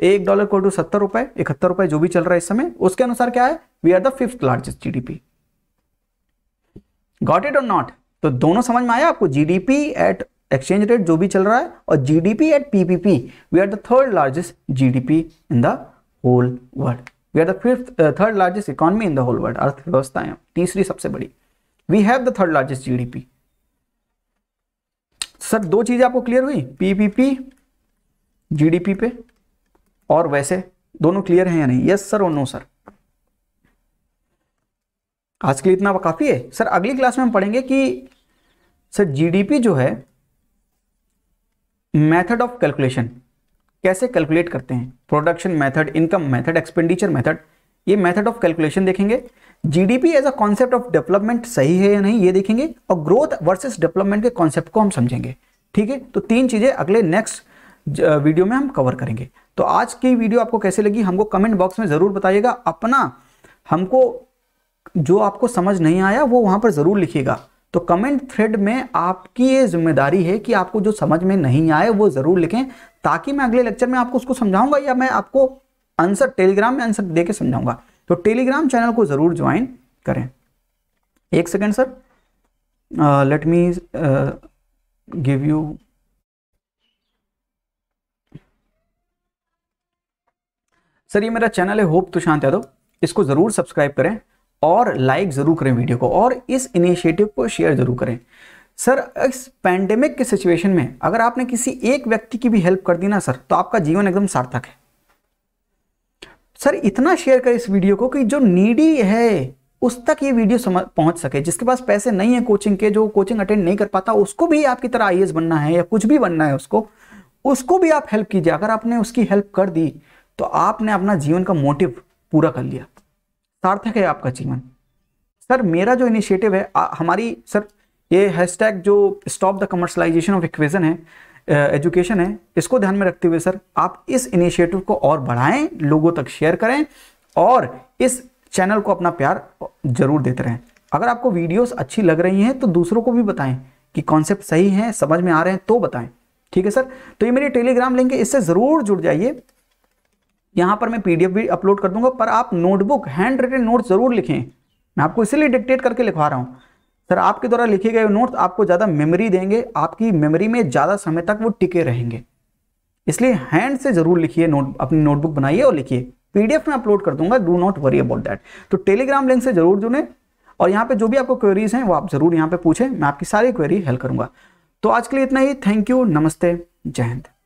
[SPEAKER 1] एक डॉलर इक्वल टू सत्तर रुपए इकहत्तर रुपए जो भी चल रहा है इस समय उसके अनुसार क्या है we are the fifth largest GDP got it और नॉट तो दोनों समझ में आया आपको जीडीपी एट एक्सचेंज रेट जो भी चल रहा है और GDP at PPP we are the third largest GDP in the whole world we are the fifth third largest economy in the whole world अर्थव्यवस्था है तीसरी सबसे बड़ी we have the third largest GDP sir दो चीजें आपको clear हुई PPP GDP पे और वैसे दोनों क्लियर हैं या नहीं यस सर और नो सर आज के लिए इतना काफ़ी है सर अगली क्लास में हम पढ़ेंगे कि सर जीडीपी जो है मेथड ऑफ कैलकुलेशन कैसे कैलकुलेट करते हैं production method income method expenditure method ये मेथड ऑफ कैलकुलेशन देखेंगे GDP as a concept of development सही है या नहीं ये देखेंगे और ग्रोथ वर्सेस डेवलपमेंट के कॉन्सेप्ट को हम समझेंगे ठीक है तो तीन चीज़ें अगले नेक्स्ट वीडियो में हम कवर करेंगे तो आज की वीडियो आपको कैसे लगी हमको कमेंट बॉक्स में ज़रूर बताइएगा अपना हमको जो आपको समझ नहीं आया वो वहां पर ज़रूर लिखिएगा तो कमेंट थ्रेड में आपकी ये जिम्मेदारी है कि आपको जो समझ में नहीं आए वो ज़रूर लिखें ताकि मैं अगले लेक्चर में आपको उसको समझाऊंगा या मैं आपको आंसर टेलीग्राम में आंसर दे के समझाऊंगा तो टेलीग्राम चैनल को ज़रूर ज्वाइन करें एक second sir let me give you sir ये मेरा चैनल है होप तुशांत यादव इसको ज़रूर सब्सक्राइब करें और लाइक ज़रूर करें वीडियो को और इस इनिशिएटिव को शेयर ज़रूर करें सर इस पैंडेमिक के सिचुएशन में अगर आपने किसी एक व्यक्ति की भी हेल्प कर दी ना सर तो आपका जीवन एकदम सार्थक है सर इतना शेयर करें इस वीडियो को कि जो नीडी है उस तक ये वीडियो समझ पहुंच सके जिसके पास पैसे नहीं है कोचिंग के जो कोचिंग अटेंड नहीं कर पाता उसको भी आपकी तरह आई बनना है या कुछ भी बनना है उसको उसको भी आप हेल्प कीजिए अगर आपने उसकी हेल्प कर दी तो आपने अपना जीवन का मोटिव पूरा कर लिया सार्थक है आपका जीवन सर मेरा जो इनिशिएटिव है आ, हमारी सर ये हैशटैग जो stop the commercialization of equation है एजुकेशन है इसको ध्यान में रखते हुए सर आप इस इनिशिएटिव को और बढ़ाएं लोगों तक शेयर करें और इस चैनल को अपना प्यार जरूर देते रहें अगर आपको वीडियोस अच्छी लग रही हैं तो दूसरों को भी बताएं कि कॉन्सेप्ट सही है समझ में आ रहे हैं तो बताएं ठीक है सर तो ये मेरी टेलीग्राम लिंक है इससे ज़रूर जुड़ जाइए यहाँ पर मैं पीडीएफ भी अपलोड कर दूंगा पर आप नोटबुक हैंड रिटेड नोट ज़रूर लिखें मैं आपको इसीलिए डिक्टेट करके लिखवा रहा हूँ सर आपके द्वारा लिखे गए नोट्स आपको ज़्यादा मेमोरी देंगे आपकी मेमोरी में ज़्यादा समय तक वो टिके रहेंगे इसलिए हैंड से ज़रूर लिखिए नोट अपनी नोटबुक बनाइए और लिखिए पीडीएफ में अपलोड कर दूंगा do not worry about that तो टेलीग्राम लिंक से ज़रूर जुड़ें और यहाँ पे जो भी आपको क्वेरीज हैं वो आप ज़रूर यहाँ पे पूछें मैं आपकी सारी क्वेरी हेल्प करूँगा तो आज के लिए इतना ही थैंक यू नमस्ते जय हिंद